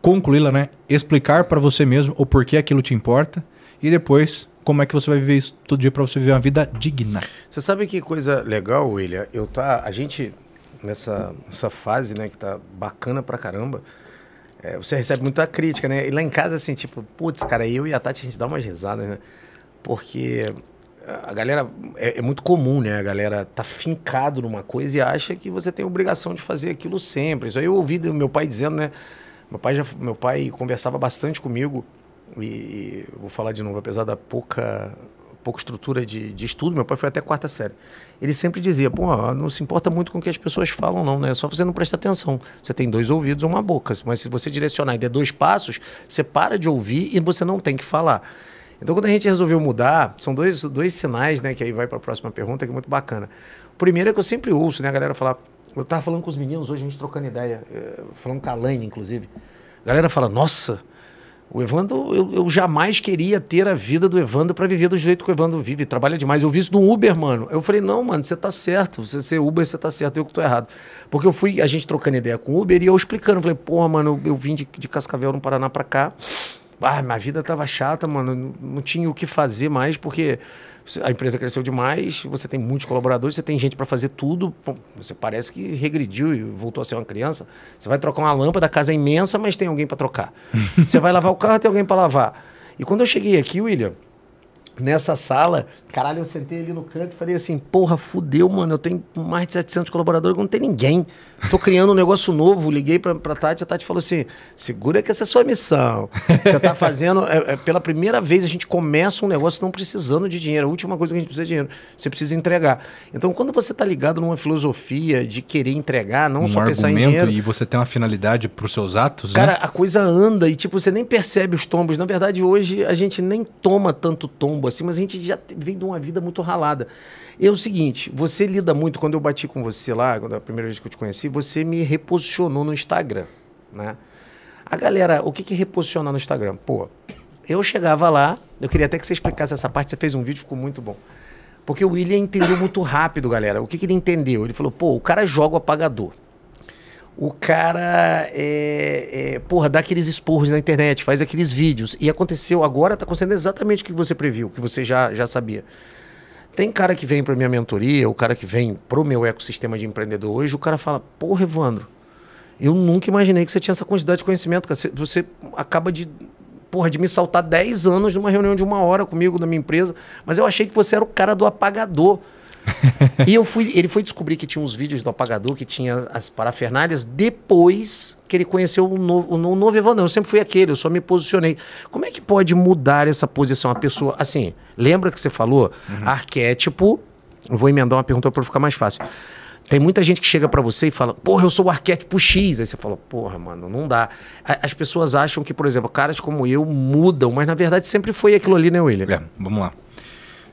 concluí-la, né? Explicar para você mesmo o porquê aquilo te importa e depois como é que você vai viver isso todo dia para você viver uma vida digna. Você sabe que coisa legal, William? Eu tá, a gente nessa, nessa fase, né, que tá bacana pra caramba. É, você recebe muita crítica, né? E lá em casa assim, tipo, putz, cara, eu e a Tati a gente dá uma risada, né? Porque a galera é, é, muito comum, né? A galera tá fincado numa coisa e acha que você tem obrigação de fazer aquilo sempre. Isso aí eu ouvi do meu pai dizendo, né? Meu pai já, meu pai conversava bastante comigo e, vou falar de novo, apesar da pouca pouca estrutura de, de estudo, meu pai foi até quarta série. Ele sempre dizia, pô, não se importa muito com o que as pessoas falam, não, né? Só você não prestar atenção. Você tem dois ouvidos e uma boca. Mas se você direcionar e der dois passos, você para de ouvir e você não tem que falar. Então, quando a gente resolveu mudar, são dois, dois sinais, né? Que aí vai para a próxima pergunta, que é muito bacana. O primeiro é que eu sempre ouço, né, a galera falar. Eu estava falando com os meninos hoje, a gente trocando ideia, eh, falando com a Laine, inclusive. A galera fala, nossa, o Evandro, eu, eu, jamais queria ter a vida do Evandro para viver do jeito que o Evandro vive, trabalha demais. Eu vi isso no Uber, mano. Eu falei, não, mano, você tá certo. Você ser Uber, você tá certo, eu que tô errado. Porque eu fui, a gente trocando ideia com o Uber e eu explicando. falei, porra, mano, eu, eu vim de, de Cascavel, no Paraná, pra cá. Ah, minha vida tava chata, mano. Não tinha o que fazer mais, porque a empresa cresceu demais, você tem muitos colaboradores, você tem gente para fazer tudo. Você parece que regrediu e voltou a ser uma criança. Você vai trocar uma lâmpada, a casa é imensa, mas tem alguém para trocar. você vai lavar o carro, tem alguém para lavar. E quando eu cheguei aqui, William, nessa sala, caralho, eu sentei ali no canto e falei assim, porra, fudeu, mano, eu tenho mais de 700 colaboradores, não tem ninguém. Tô criando um negócio novo, liguei pra, pra Tati, a Tati falou assim, segura que essa é a sua missão. Você tá fazendo, é, é, pela primeira vez a gente começa um negócio não precisando de dinheiro, a última coisa que a gente precisa é dinheiro, você precisa entregar. Então, quando você tá ligado numa filosofia de querer entregar, não um só pensar em dinheiro... e você tem uma finalidade pros seus atos, Cara, né? a coisa anda e, tipo, você nem percebe os tombos. Na verdade, hoje a gente nem toma tanto tombo assim, mas a gente já vem de uma vida muito ralada. É o seguinte, você lida muito, quando eu bati com você lá, quando a primeira vez que eu te conheci, você me reposicionou no Instagram, né? A galera, o que que reposicionar no Instagram? Pô, eu chegava lá, eu queria até que você explicasse essa parte, você fez um vídeo, ficou muito bom. Porque o William entendeu muito rápido, galera. O que, que ele entendeu? Ele falou, pô, o cara joga o apagador o cara é, é, porra, dá aqueles esporros na internet, faz aqueles vídeos. E aconteceu agora, está acontecendo exatamente o que você previu, que você já, já sabia. Tem cara que vem para minha mentoria, o cara que vem pro meu ecossistema de empreendedor hoje, o cara fala: "Porra, Evandro, eu nunca imaginei que você tinha essa quantidade de conhecimento, cara. Você, você acaba de porra de me saltar 10 anos numa reunião de uma hora comigo na minha empresa, mas eu achei que você era o cara do apagador". e eu fui, ele foi descobrir que tinha uns vídeos do apagador, que tinha as parafernálias, depois que ele conheceu o novo, o novo Evandro. Eu sempre fui aquele, eu só me posicionei. Como é que pode mudar essa posição? A pessoa, assim, lembra que você falou? Uhum. Arquétipo. Vou emendar uma pergunta para ficar mais fácil. Tem muita gente que chega para você e fala, porra, eu sou o arquétipo X. Aí você fala, porra, mano, não dá. As pessoas acham que, por exemplo, caras como eu mudam, mas na verdade sempre foi aquilo ali, né, William? É, vamos lá.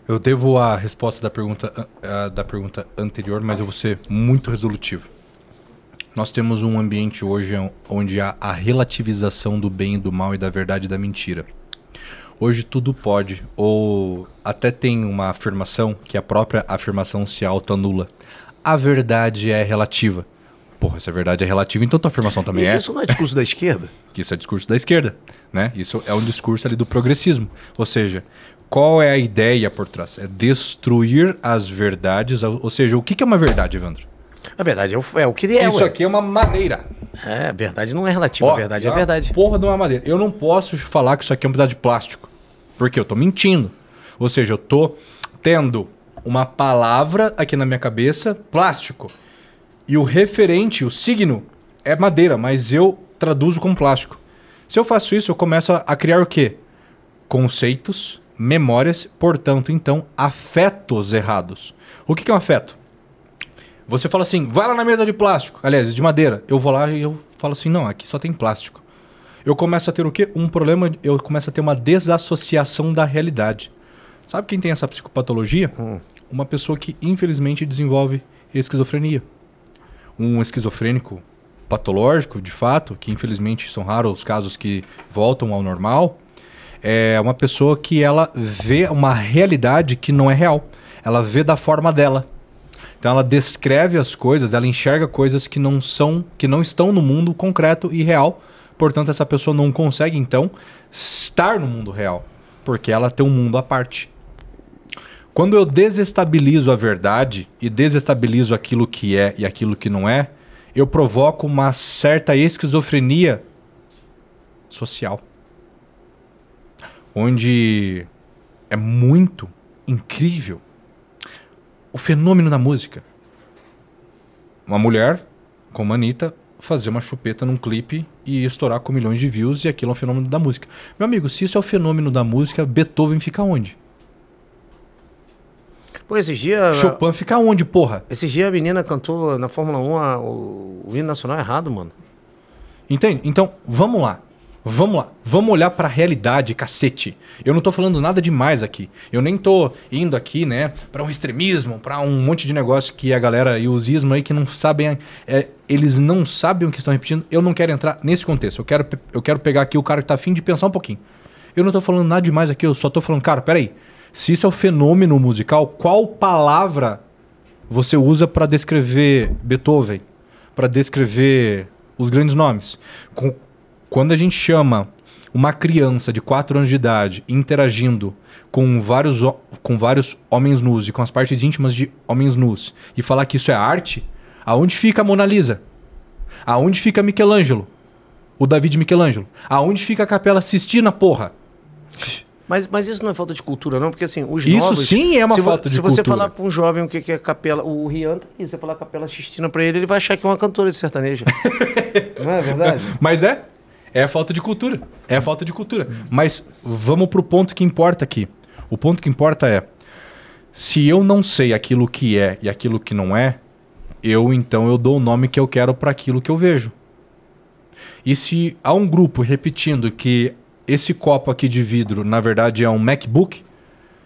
Eu devo a resposta da pergunta, a, da pergunta anterior, mas eu vou ser muito resolutivo. Nós temos um ambiente hoje onde há a relativização do bem e do mal e da verdade e da mentira. Hoje tudo pode, ou até tem uma afirmação que a própria afirmação se autoanula. A verdade é relativa. Porra, se a verdade é relativa, então tua afirmação também e é. Isso não é discurso da esquerda? isso é discurso da esquerda, né? Isso é um discurso ali do progressismo. Ou seja, qual é a ideia por trás? É destruir as verdades. Ou seja, o que é uma verdade, Evandro? A verdade é, é o que é. Isso ué. aqui é uma madeira. É, a verdade não é relativa, a verdade é, é a verdade. Porra de uma madeira. Eu não posso falar que isso aqui é um pedaço de plástico. Porque eu tô mentindo. Ou seja, eu tô tendo uma palavra aqui na minha cabeça, plástico. E o referente, o signo, é madeira, mas eu traduzo com plástico. Se eu faço isso, eu começo a criar o quê? Conceitos memórias, portanto, então, afetos errados. O que é um afeto? Você fala assim, vai lá na mesa de plástico, aliás, de madeira. Eu vou lá e eu falo assim, não, aqui só tem plástico. Eu começo a ter o quê? Um problema, eu começo a ter uma desassociação da realidade. Sabe quem tem essa psicopatologia? Hum. Uma pessoa que, infelizmente, desenvolve esquizofrenia. Um esquizofrênico patológico, de fato, que infelizmente são raros os casos que voltam ao normal, é uma pessoa que ela vê uma realidade que não é real. Ela vê da forma dela. Então ela descreve as coisas, ela enxerga coisas que não são, que não estão no mundo concreto e real. Portanto, essa pessoa não consegue então estar no mundo real, porque ela tem um mundo à parte. Quando eu desestabilizo a verdade e desestabilizo aquilo que é e aquilo que não é, eu provoco uma certa esquizofrenia social onde é muito incrível o fenômeno da música. Uma mulher, como a Anitta, fazer uma chupeta num clipe e estourar com milhões de views e aquilo é um fenômeno da música. Meu amigo, se isso é o fenômeno da música, Beethoven fica onde? Pô, esses dias. Chopin fica onde, porra? Esses dias a menina cantou na Fórmula 1 a, o, o hino nacional errado, mano. Entende? Então, vamos lá. Vamos lá, vamos olhar para a realidade, cacete. Eu não tô falando nada demais aqui. Eu nem tô indo aqui, né, para um extremismo, para um monte de negócio que a galera e os ismos aí que não sabem, é, eles não sabem o que estão repetindo. Eu não quero entrar nesse contexto. Eu quero, eu quero pegar aqui o cara que tá afim de pensar um pouquinho. Eu não tô falando nada demais aqui, eu só tô falando, cara, peraí. Se isso é o um fenômeno musical, qual palavra você usa para descrever Beethoven? Para descrever os grandes nomes? Com quando a gente chama uma criança de 4 anos de idade interagindo com vários, com vários homens nus e com as partes íntimas de homens nus e falar que isso é arte, aonde fica a Mona Lisa? Aonde fica Michelangelo? O David Michelangelo? Aonde fica a Capela Sistina, porra? Mas, mas isso não é falta de cultura, não, porque assim, os isso novos... Isso sim é uma falta de se cultura. Se você falar para um jovem o que, é capela, o Rian, e tá você falar capela Sistina para ele, ele vai achar que é uma cantora de sertaneja. não é verdade? Mas é, é falta de cultura. É falta de cultura. Mas vamos pro ponto que importa aqui. O ponto que importa é: se eu não sei aquilo que é e aquilo que não é, eu então eu dou o nome que eu quero para aquilo que eu vejo. E se há um grupo repetindo que esse copo aqui de vidro, na verdade, é um MacBook,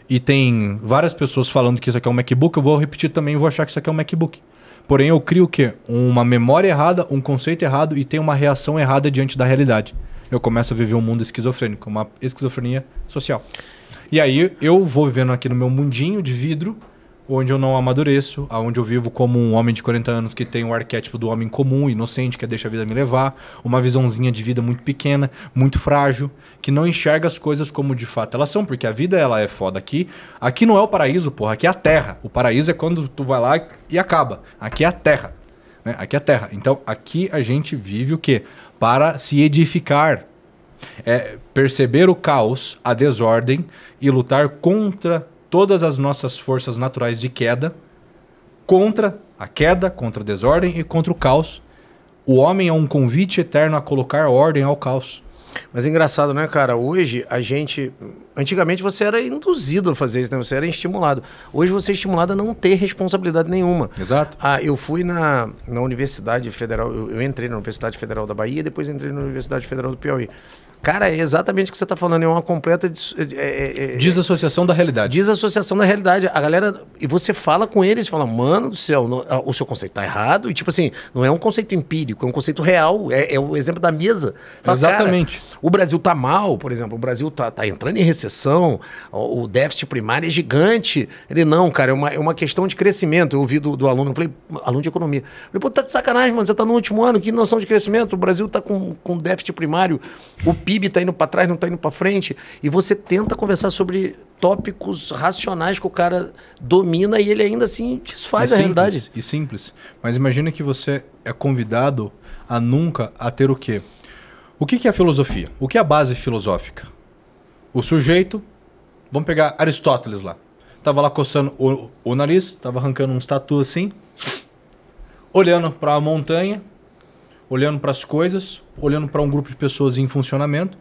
e tem várias pessoas falando que isso aqui é um MacBook, eu vou repetir também e vou achar que isso aqui é um MacBook. Porém, eu crio o quê? Uma memória errada, um conceito errado e tenho uma reação errada diante da realidade. Eu começo a viver um mundo esquizofrênico, uma esquizofrenia social. E aí eu vou vivendo aqui no meu mundinho de vidro onde eu não amadureço, aonde eu vivo como um homem de 40 anos que tem o arquétipo do homem comum, inocente, que é deixa a vida me levar, uma visãozinha de vida muito pequena, muito frágil, que não enxerga as coisas como de fato elas são, porque a vida ela é foda aqui. Aqui não é o paraíso, porra, aqui é a terra. O paraíso é quando tu vai lá e acaba. Aqui é a terra. Né? Aqui é a terra. Então, aqui a gente vive o quê? Para se edificar. É perceber o caos, a desordem e lutar contra todas as nossas forças naturais de queda contra a queda, contra a desordem e contra o caos. O homem é um convite eterno a colocar ordem ao caos. Mas é engraçado, né, cara? Hoje a gente. Antigamente você era induzido a fazer isso, né? Você era estimulado. Hoje você é estimulado a não ter responsabilidade nenhuma. Exato. Ah, eu fui na, na Universidade Federal, eu, eu entrei na Universidade Federal da Bahia, depois entrei na Universidade Federal do Piauí. Cara, é exatamente o que você está falando, é uma completa. É é, é, é, desassociação da realidade. Desassociação da realidade. A galera. E você fala com eles, fala, mano do céu, não, ah, o seu conceito está errado. E tipo assim, não é um conceito empírico, é um conceito real. É, é o exemplo da mesa. Fala, exatamente. o Brasil tá mal, por exemplo, o Brasil tá, tá entrando em recessão, o déficit primário é gigante. Ele, não, cara, é uma, é uma questão de crescimento. Eu ouvi do, do aluno, eu falei, aluno de economia. Eu falei, pô, tá de sacanagem, mano, você está no último ano, que noção de crescimento? O Brasil tá com, com déficit primário. O PIB está indo para trás, não está indo para frente. E você tenta conversar sobre tópicos racionais que o cara domina e ele ainda assim desfaz é a simples, realidade. E simples. Mas imagina que você é convidado a nunca a ter o quê? O que, é a filosofia? O que é a base filosófica? O sujeito, vamos pegar Aristóteles lá. Tava lá coçando o, o nariz, tava arrancando um tatu assim, olhando para a montanha olhando para as coisas, olhando para um grupo de pessoas em funcionamento,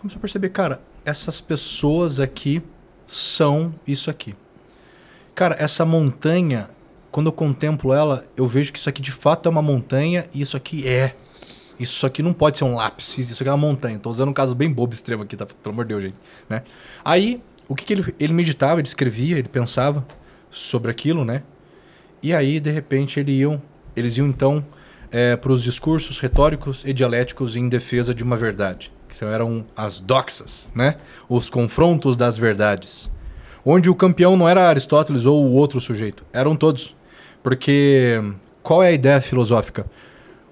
começou a perceber, cara, essas pessoas aqui são isso aqui. Cara, essa montanha, quando eu contemplo ela, eu vejo que isso aqui de fato é uma montanha e isso aqui é. Isso aqui não pode ser um lápis, isso aqui é uma montanha. Estou usando um caso bem bobo extremo aqui, tá? Pelo amor de Deus, gente. Né? Aí, o que, que ele, ele meditava, ele escrevia, ele pensava sobre aquilo, né? E aí, de repente, ele iam, eles iam então é, para os discursos retóricos e dialéticos em defesa de uma verdade, que eram as doxas, né? os confrontos das verdades, onde o campeão não era Aristóteles ou o outro sujeito, eram todos. Porque hum, qual é a ideia filosófica?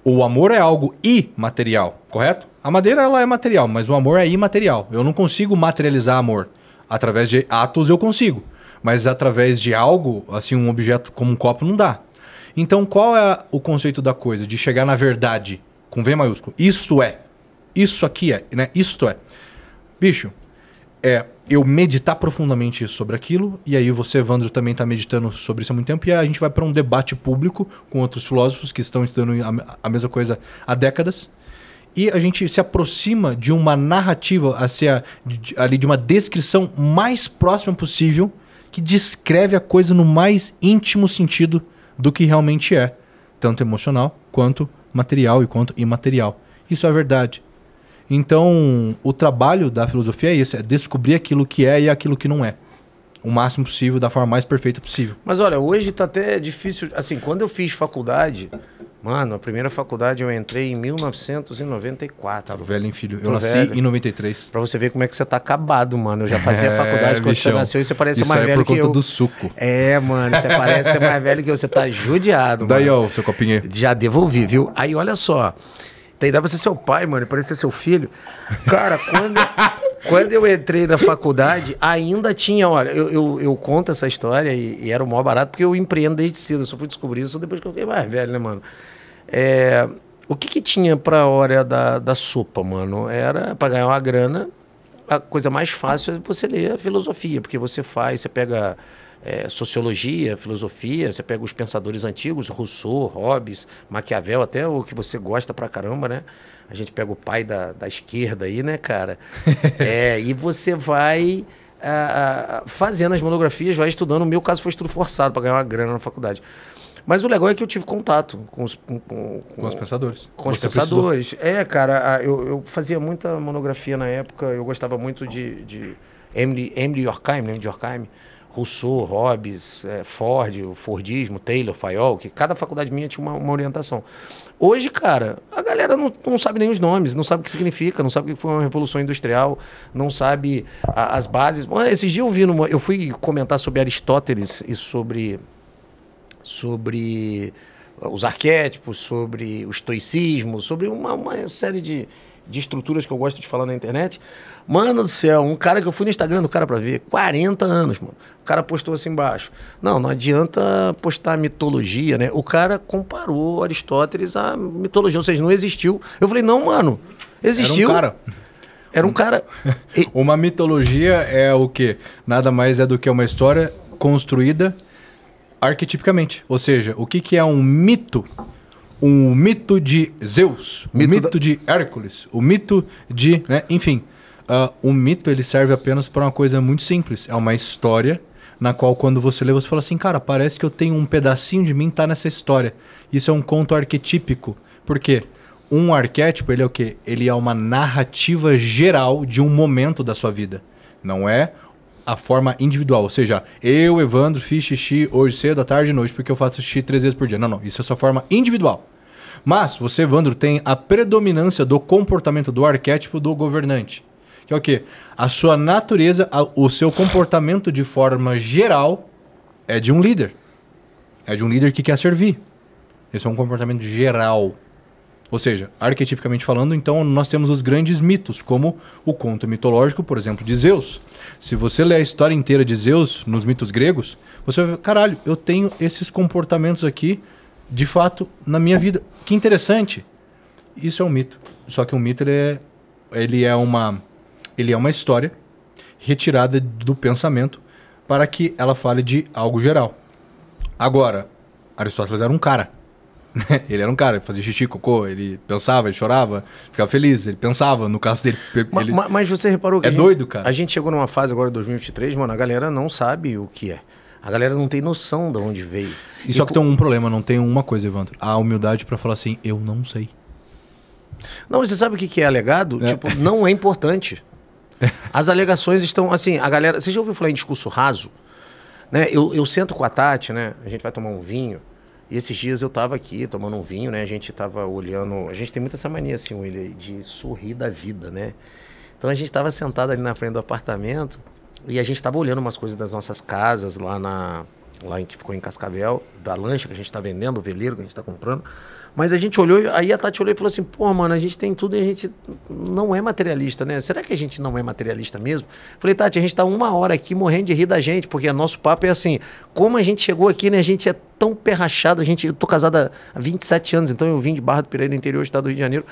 O amor é algo imaterial, correto? A madeira ela é material, mas o amor é imaterial. Eu não consigo materializar amor. Através de atos eu consigo, mas através de algo, assim, um objeto como um copo não dá. Então, qual é o conceito da coisa? De chegar na verdade, com V maiúsculo. Isso é. Isso aqui é, né? Isto é. Bicho, é eu meditar profundamente sobre aquilo, e aí você, Evandro, também está meditando sobre isso há muito tempo, e a gente vai para um debate público com outros filósofos que estão estudando a, a mesma coisa há décadas, e a gente se aproxima de uma narrativa, a ali de uma descrição mais próxima possível, que descreve a coisa no mais íntimo sentido do que realmente é, tanto emocional quanto material e quanto imaterial. Isso é verdade. Então, o trabalho da filosofia é isso, é descobrir aquilo que é e aquilo que não é o máximo possível, da forma mais perfeita possível. Mas olha, hoje tá até difícil. Assim, quando eu fiz faculdade, mano, a primeira faculdade eu entrei em 1994. Tá velho, hein, filho? Eu Tô nasci velho. em 93. Pra você ver como é que você tá acabado, mano. Eu já fazia é, faculdade quando bichão. você nasceu e você parece isso mais é velho por que conta eu. do suco. É, mano, você parece mais velho que eu. Você tá judiado, Daí, mano. Daí, ó, seu copinho Já devolvi, viu? Aí, olha só. Daí dá pra ser seu pai, mano, parece ser seu filho. Cara, quando. Quando eu entrei na faculdade, ainda tinha, olha, eu, eu, eu conto essa história e, e, era o maior barato, porque eu empreendo desde cedo, só fui descobrir isso depois que eu fiquei mais velho, né, mano? É, o que, que tinha pra hora da, da sopa, mano? Era pra ganhar uma grana, a coisa mais fácil é você ler a filosofia, porque você faz, você pega é, sociologia, filosofia, você pega os pensadores antigos, Rousseau, Hobbes, Maquiavel, até o que você gosta pra caramba, né? A gente pega o pai da, da esquerda aí, né, cara? é, e você vai a, a, fazendo as monografias, vai estudando. O meu caso foi estudo forçado para ganhar uma grana na faculdade. Mas o legal é que eu tive contato com os, com, com, com os pensadores. Com Você os pensadores. Precisou. É, cara, eu, eu, fazia muita monografia na época, eu gostava muito de, de Emily, Emily De Yorkheim. Rousseau, Hobbes, é, Ford, o Fordismo, Taylor, Fayol, que cada faculdade minha tinha uma, uma orientação. Hoje, cara, a galera não, não, sabe nem os nomes, não sabe o que significa, não sabe o que foi uma revolução industrial, não sabe a, as bases. Bom, esses dias eu vi numa, eu fui comentar sobre Aristóteles e sobre sobre os arquétipos, sobre o estoicismo, sobre uma, uma série de, de estruturas que eu gosto de falar na internet. Mano do céu, um cara que eu fui no Instagram do cara para ver, 40 anos, mano. O cara postou assim embaixo. Não, não adianta postar mitologia, né? O cara comparou Aristóteles à mitologia, ou seja, não existiu. Eu falei, não, mano, existiu. Era um cara. Era um cara. uma mitologia é o quê? Nada mais é do que uma história construída arquetipicamente. Ou seja, o que, que é um mito? um mito de Zeus, o mito, da... de Hércules, o mito de. Né? Enfim, uh, o mito ele serve apenas para uma coisa muito simples. É uma história na qual, quando você lê, você fala assim: cara, parece que eu tenho um pedacinho de mim tá nessa história. Isso é um conto arquetípico. Por quê? Um arquétipo, ele é o quê? Ele é uma narrativa geral de um momento da sua vida. Não é a forma individual. Ou seja, eu, Evandro, fiz xixi hoje cedo, à tarde e noite, porque eu faço xixi três vezes por dia. Não, não. Isso é a sua forma individual. Mas você, Evandro, tem a predominância do comportamento do arquétipo do governante. Que é o quê? A sua natureza, a, o seu comportamento de forma geral é de um líder. É de um líder que quer servir. Esse é um comportamento geral. Ou seja, arquetipicamente falando, então nós temos os grandes mitos, como o conto mitológico, por exemplo, de Zeus. Se você ler a história inteira de Zeus nos mitos gregos, você vai ver, caralho, eu tenho esses comportamentos aqui de fato na minha vida. Que interessante. Isso é um mito. Só que um mito ele é, ele é uma ele é uma história retirada do pensamento para que ela fale de algo geral. Agora, Aristóteles era um cara. Né? ele era um cara, fazia xixi, cocô, ele pensava, ele chorava, ficava feliz, ele pensava, no caso dele. Ele... Mas, mas, você reparou que. É gente, doido, cara. A gente chegou numa fase agora, 2023, mano, a galera não sabe o que é. A galera não tem noção de onde veio. E, e só que tem um problema, não tem uma coisa, Evandro. A humildade para falar assim, eu não sei. Não, você sabe o que, que é alegado? É. Tipo, não é importante. É. As alegações estão assim, a galera. Você já ouviu falar em discurso raso? Né? Eu, eu sento com a Tati, né? A gente vai tomar um vinho. E esses dias eu tava aqui tomando um vinho, né? A gente tava olhando. A gente tem muita essa mania, assim, William, de sorrir da vida, né? Então a gente tava sentado ali na frente do apartamento. E a gente estava olhando umas coisas das nossas casas lá na lá em que ficou em Cascavel, da lancha que a gente está vendendo, o veleiro que a gente está comprando. Mas a gente olhou, aí a Tati olhou e falou assim: pô, mano, a gente tem tudo e a gente não é materialista, né? Será que a gente não é materialista mesmo? Falei, Tati, a gente tá uma hora aqui morrendo de rir da gente, porque nosso papo é assim: como a gente chegou aqui, né? A gente é tão perrachado, a gente. Eu tô casada há 27 anos, então eu vim de Barra do Pereira, do interior do estado do Rio de Janeiro.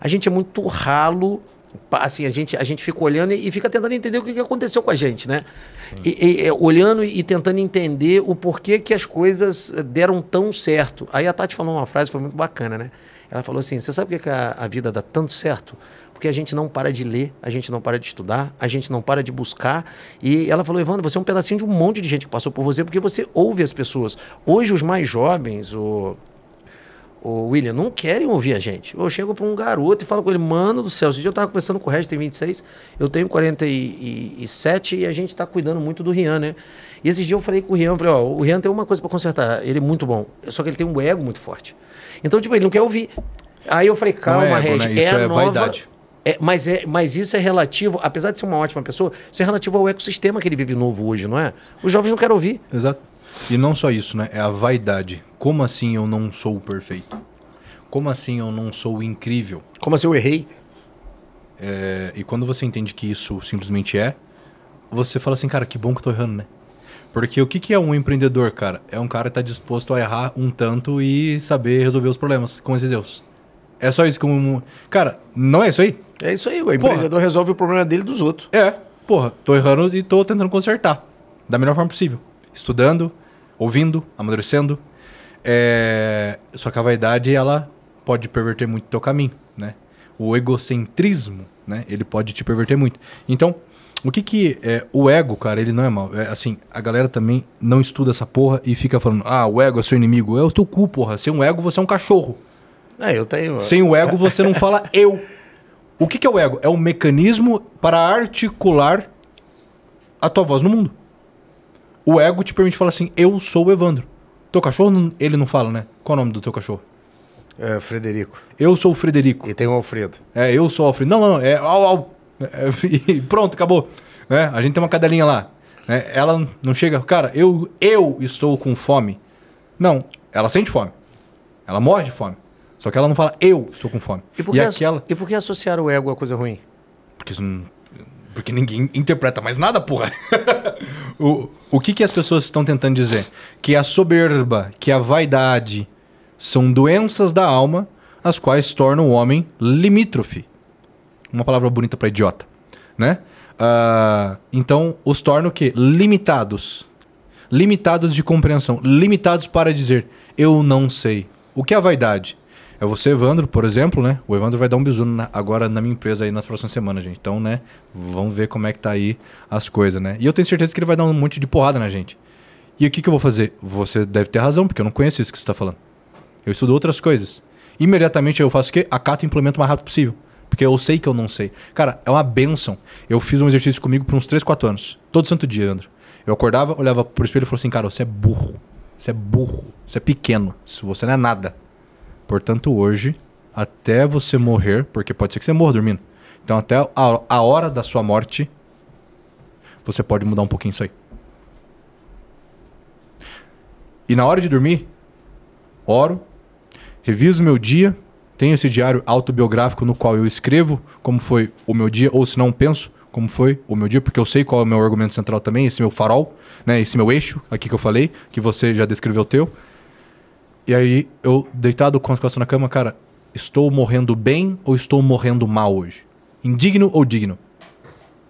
A gente é muito ralo assim, a gente, a gente fica olhando e, e fica tentando entender o que, que aconteceu com a gente, né? E, e, é, olhando e tentando entender o porquê que as coisas deram tão certo. Aí a Tati falou uma frase, foi muito bacana, né? Ela falou assim, você sabe por que a, a vida dá tanto certo? Porque a gente não para de ler, a gente não para de estudar, a gente não para de buscar. E ela falou, Evandro, você é um pedacinho de um monte de gente que passou por você, porque você ouve as pessoas. Hoje os mais jovens, o... O William, não querem ouvir a gente. Eu chego para um garoto e falo com ele, mano do céu, esse dia eu tava conversando com o Regis, tem 26, eu tenho 47 e a gente tá cuidando muito do Rian, né? E esses dias eu falei com o Rian, falei, ó, o Rian tem uma coisa para consertar, ele é muito bom, só que ele tem um ego muito forte. Então, tipo, ele não quer ouvir. Aí eu falei, é calma, não é ego, Regis, né? É, é, a nova... Vaidade. É, mas, é, mas isso é relativo, apesar de ser uma ótima pessoa, isso é relativo ao ecossistema que ele vive novo hoje, não é? Os jovens não querem ouvir. Exato. E não só isso, né? É a vaidade. Como assim eu não sou perfeito? Como assim eu não sou incrível? Como assim eu errei? É, e quando você entende que isso simplesmente é, você fala assim, cara, que bom que eu tô errando, né? Porque o que, que é um empreendedor, cara? É um cara que está disposto a errar um tanto e saber resolver os problemas com esses erros. É só isso que um. Cara, não é isso aí? É isso aí, o porra. empreendedor resolve o problema dele dos outros. É, porra, tô errando e tô tentando consertar. Da melhor forma possível. Estudando, ouvindo, amadurecendo. É... Só que a vaidade, ela pode perverter muito o teu caminho, né? O egocentrismo, né? Ele pode te perverter muito. Então, o que que... É, o ego, cara, ele não é mal. É, assim, a galera também não estuda essa porra e fica falando, ah, o ego é seu inimigo. É o teu cu, porra. Sem um ego, você é um cachorro. É, eu tenho... É. Sem o ego, você não fala eu. O que que é o ego? É um mecanismo para articular a tua voz no mundo. O ego te permite falar assim: eu sou o Evandro. Teu cachorro, ele não fala, né? Qual é o nome do teu cachorro? É, Frederico. Eu sou o Frederico. E tem o Alfredo. É, eu sou o Alfredo. Não, não, é au, au. É, e pronto, acabou. Né? A gente tem uma cadelinha lá. Né? Ela não chega, cara, eu, eu estou com fome. Não, ela sente fome. Ela morre de fome. Só que ela não fala, eu estou com fome. E por que, aquela... e por que associar o ego a coisa ruim? Porque isso não porque ninguém interpreta mais nada, porra. o o que, que as pessoas estão tentando dizer? Que a soberba, que a vaidade são doenças da alma, as quais tornam o homem limítrofe. Uma palavra bonita para idiota, né? Uh, então, os torna o quê? Limitados. Limitados de compreensão. Limitados para dizer, eu não sei. O que é a vaidade? É você, Evandro, por exemplo, né? O Evandro vai dar um bisu na, agora na minha empresa aí nas próximas semanas, gente. Então, né? Vamos ver como é que tá aí as coisas, né? E eu tenho certeza que ele vai dar um monte de porrada na gente. E o que, que eu vou fazer? Você deve ter razão, porque eu não conheço isso que você está falando. Eu estudo outras coisas. Imediatamente eu faço o quê? Acato e implemento o mais rápido possível. Porque eu sei que eu não sei. Cara, é uma benção. Eu fiz um exercício comigo por uns 3, 4 anos. Todo santo dia, Evandro. Eu acordava, olhava pro espelho e falava assim, cara, você é burro. Você é burro. Você é pequeno. Você não é nada. Portanto, hoje, até você morrer, porque pode ser que você morra dormindo. Então, até a, a hora da sua morte, você pode mudar um pouquinho isso aí. E na hora de dormir, oro, reviso meu dia, tenho esse diário autobiográfico no qual eu escrevo como foi o meu dia, ou se não penso como foi o meu dia, porque eu sei qual é o meu argumento central também, esse meu farol, né, esse meu eixo aqui que eu falei, que você já descreveu o teu. E aí, eu deitado com as costas na cama, cara, estou morrendo bem ou estou morrendo mal hoje? Indigno ou digno?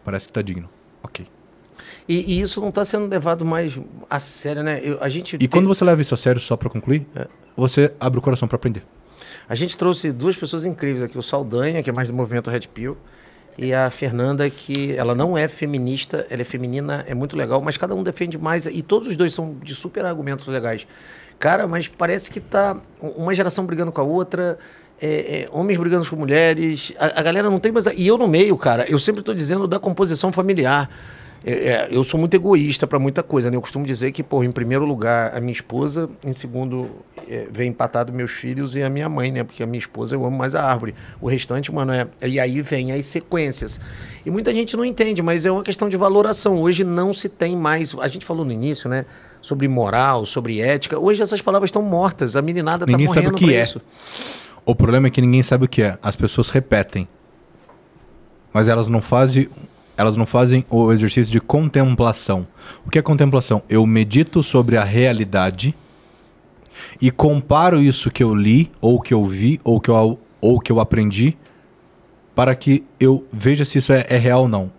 Parece que tá digno. Ok. E, e isso não está sendo levado mais a sério, né? Eu, a gente e tem... quando você leva isso a sério, só para concluir, é. você abre o coração para aprender. A gente trouxe duas pessoas incríveis aqui: o Saldanha, que é mais do movimento Red Pill, e a Fernanda, que ela não é feminista, ela é feminina, é muito legal, mas cada um defende mais, e todos os dois são de super argumentos legais. Cara, mas parece que tá uma geração brigando com a outra, é, é, homens brigando com mulheres, a, a, galera não tem mais. E eu no meio, cara, eu sempre estou dizendo da composição familiar. É, é eu sou muito egoísta para muita coisa, né? Eu costumo dizer que, pô, em primeiro lugar, a minha esposa, em segundo, é, vem empatado meus filhos e a minha mãe, né? Porque a minha esposa eu amo mais a árvore. O restante, mano, é. E aí vem as sequências. E muita gente não entende, mas é uma questão de valoração. Hoje não se tem mais. A gente falou no início, né? sobre moral, sobre ética. Hoje essas palavras estão mortas. A meninada está morrendo sabe o que é. isso. O problema é que ninguém sabe o que é. As pessoas repetem, mas elas não fazem elas não fazem o exercício de contemplação. O que é contemplação? Eu medito sobre a realidade e comparo isso que eu li, ou que eu vi, ou que eu, ou que eu aprendi, para que eu veja se isso é, é real ou não.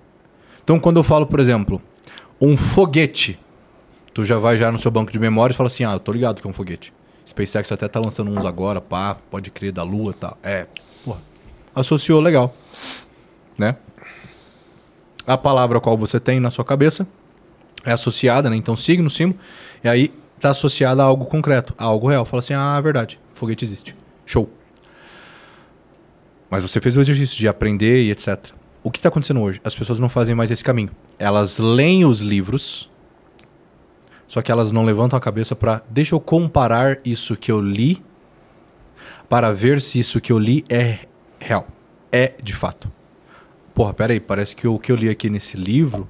Então, quando eu falo, por exemplo, um foguete tu já vai já no seu banco de memória e fala assim, ah, eu tô ligado que é um foguete. SpaceX até tá lançando uns agora, pá, pode crer, da Lua tal. Tá. É, porra. Associou, legal. Né? A palavra qual você tem na sua cabeça é associada, né? Então, signo, símbolo. E aí tá associada a algo concreto, a algo real. Fala assim, ah, é verdade, foguete existe. Show. Mas você fez o exercício de aprender e etc. O que está acontecendo hoje? As pessoas não fazem mais esse caminho. Elas leem os livros, só que elas não levantam a cabeça para deixa eu comparar isso que eu li para ver se isso que eu li é real, é de fato. Porra, peraí, parece que o que eu li aqui nesse livro,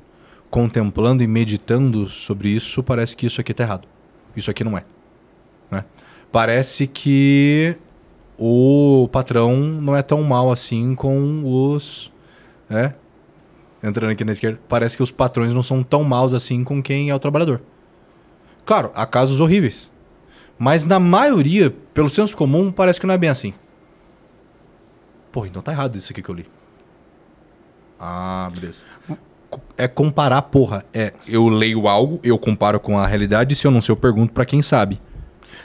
contemplando e meditando sobre isso, parece que isso aqui tá errado. Isso aqui não é. Né? Parece que o patrão não é tão mal assim com os. Né? Entrando aqui na esquerda, parece que os patrões não são tão maus assim com quem é o trabalhador. Claro, há casos horríveis. Mas na maioria, pelo senso comum, parece que não é bem assim. Pô, então tá errado isso aqui que eu li. Ah, beleza. É comparar, porra. É, eu leio algo, eu comparo com a realidade, e se eu não sei, eu pergunto para quem sabe.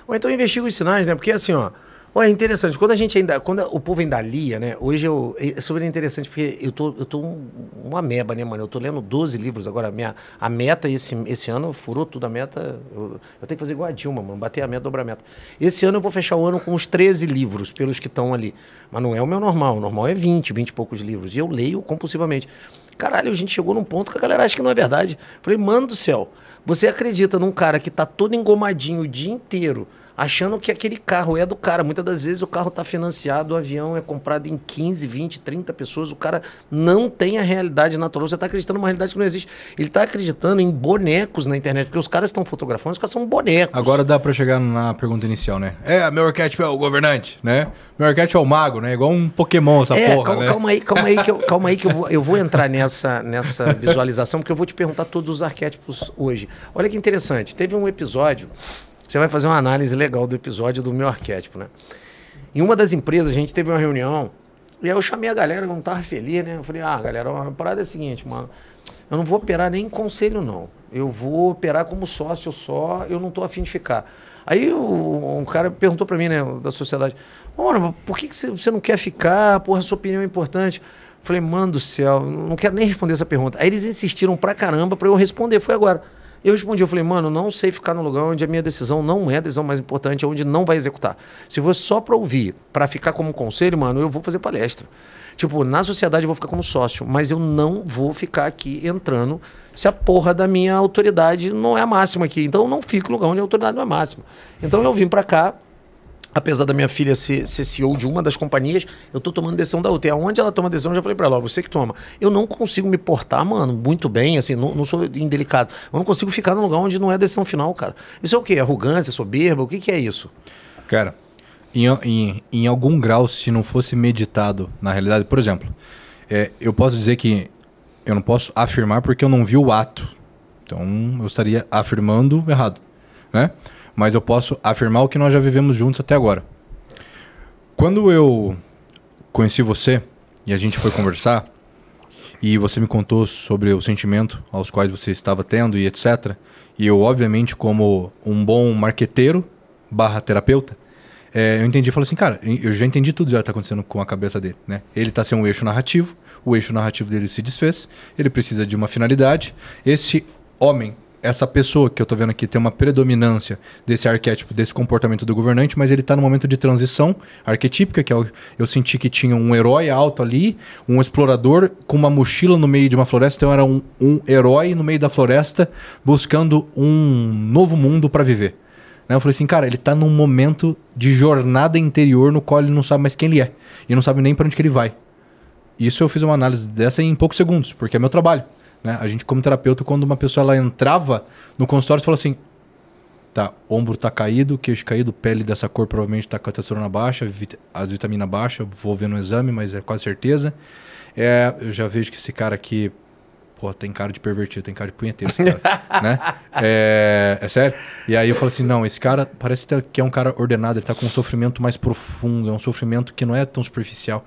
Ou então investiga os sinais, né? Porque assim, ó, Olha, é interessante. Quando a gente ainda. Quando o povo ainda lia, né? Hoje eu. É, é super interessante, porque eu tô, eu tô um, uma meba, né, mano? Eu tô lendo 12 livros agora. A, minha, a meta esse, esse ano furou tudo a meta. Eu, eu tenho que fazer igual a Dilma, mano. Bater a meta, dobrar a meta. Esse ano eu vou fechar o ano com uns 13 livros, pelos que estão ali. Mas não é o meu normal. O normal é 20, 20 e poucos livros. E eu leio compulsivamente. Caralho, a gente chegou num ponto que a galera acha que não é verdade. Falei, mano do céu, você acredita num cara que tá todo engomadinho o dia inteiro achando que aquele carro é do cara. Muitas das vezes o carro está financiado, o avião é comprado em 15, 20, 30 pessoas. O cara não tem a realidade natural. Você está acreditando numa realidade que não existe. Ele está acreditando em bonecos na internet, porque os caras estão fotografando, os caras são bonecos. Agora dá para chegar na pergunta inicial, né? É, meu arquétipo é o governante, né? Meu arquétipo é o mago, né? Igual um Pokémon, essa é, porra, calma, né? calma aí, calma aí que eu, calma aí que eu vou, eu vou entrar nessa, nessa visualização, porque eu vou te perguntar todos os arquétipos hoje. Olha que interessante. Teve um episódio você vai fazer uma análise legal do episódio do meu arquétipo, né? Em uma das empresas, a gente teve uma reunião, e aí eu chamei a galera, eu não tava feliz, né? Eu falei, ah, galera, a parada é a seguinte, mano. Eu não vou operar nem conselho, não. Eu vou operar como sócio só, eu não tô afim de ficar. Aí o, um cara perguntou para mim, né, da sociedade, mano, por que, que você não quer ficar? Porra, sua opinião é importante. falei, mano do céu, não quero nem responder essa pergunta. Aí eles insistiram pra caramba pra eu responder, foi agora. Eu respondi, eu falei, mano, não sei ficar no lugar onde a minha decisão não é a decisão mais importante, é onde não vai executar. Se for só para ouvir, para ficar como conselho, mano, eu vou fazer palestra. Tipo, na sociedade eu vou ficar como sócio, mas eu não vou ficar aqui entrando se a porra da minha autoridade não é a máxima aqui. Então eu não fico no lugar onde a autoridade não é máxima. Então eu vim para cá apesar da minha filha ser, ser, CEO de uma das companhias, eu tô tomando decisão da outra. E aonde ela toma decisão, eu já falei para ela, ó, você que toma. Eu não consigo me portar, mano, muito bem, assim, não, não, sou indelicado. Eu não consigo ficar num lugar onde não é decisão final, cara. Isso é o quê? Arrogância, soberba? O que, que é isso? Cara, em, em, em algum grau, se não fosse meditado, na realidade, por exemplo, é, eu posso dizer que eu não posso afirmar porque eu não vi o ato. Então, eu estaria afirmando errado, né? mas eu posso afirmar o que nós já vivemos juntos até agora. Quando eu conheci você e a gente foi conversar, e você me contou sobre o sentimento aos quais você estava tendo e etc. E eu, obviamente, como um bom marqueteiro barra terapeuta, é, eu entendi e falei assim, cara, eu já entendi tudo já está acontecendo com a cabeça dele, né? Ele está sendo um eixo narrativo, o eixo narrativo dele se desfez, ele precisa de uma finalidade. Esse homem essa pessoa que eu estou vendo aqui tem uma predominância desse arquétipo, desse comportamento do governante, mas ele está no momento de transição arquetípica, que eu, é eu senti que tinha um herói alto ali, um explorador com uma mochila no meio de uma floresta, então era um, um herói no meio da floresta buscando um novo mundo para viver. Né? Eu falei assim, cara, ele está num momento de jornada interior no qual ele não sabe mais quem ele é e não sabe nem para onde que ele vai. Isso eu fiz uma análise dessa em poucos segundos, porque é meu trabalho. Né? A gente, como terapeuta, quando uma pessoa ela entrava no consultório, fala assim: tá, ombro tá caído, queixo caído, pele dessa cor provavelmente tá com a testosterona baixa, vit as vitaminas baixas, vou ver no exame, mas é quase certeza. É, eu já vejo que esse cara aqui, pô, tem cara de pervertido, tem cara de punheteiro esse cara, né? É, é, sério? E aí eu falo assim, não, esse cara parece que é um cara ordenado, ele tá com um sofrimento mais profundo, é um sofrimento que não é tão superficial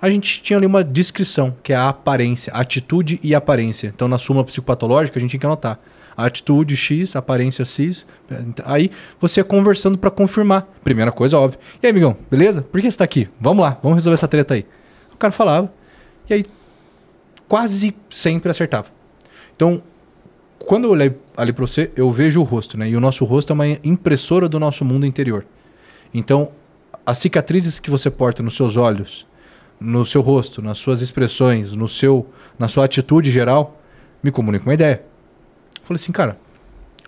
a gente tinha ali uma descrição, que é a aparência, atitude e aparência. Então, na suma psicopatológica, a gente tinha que anotar. atitude X, aparência X. Eh, aí você ia é conversando para confirmar. Primeira coisa, óbvio. E aí, amigão, beleza? Por que você tá aqui? Vamos lá, vamos resolver essa treta aí. O cara falava. E aí, quase sempre acertava. Então, quando eu olhei ali para você, eu vejo o rosto, né? E o nosso rosto é uma impressora do nosso mundo interior. Então, as cicatrizes que você porta nos seus olhos, no seu rosto, nas suas expressões, no seu, na sua atitude geral, me comunica uma ideia. Eu falei assim, cara,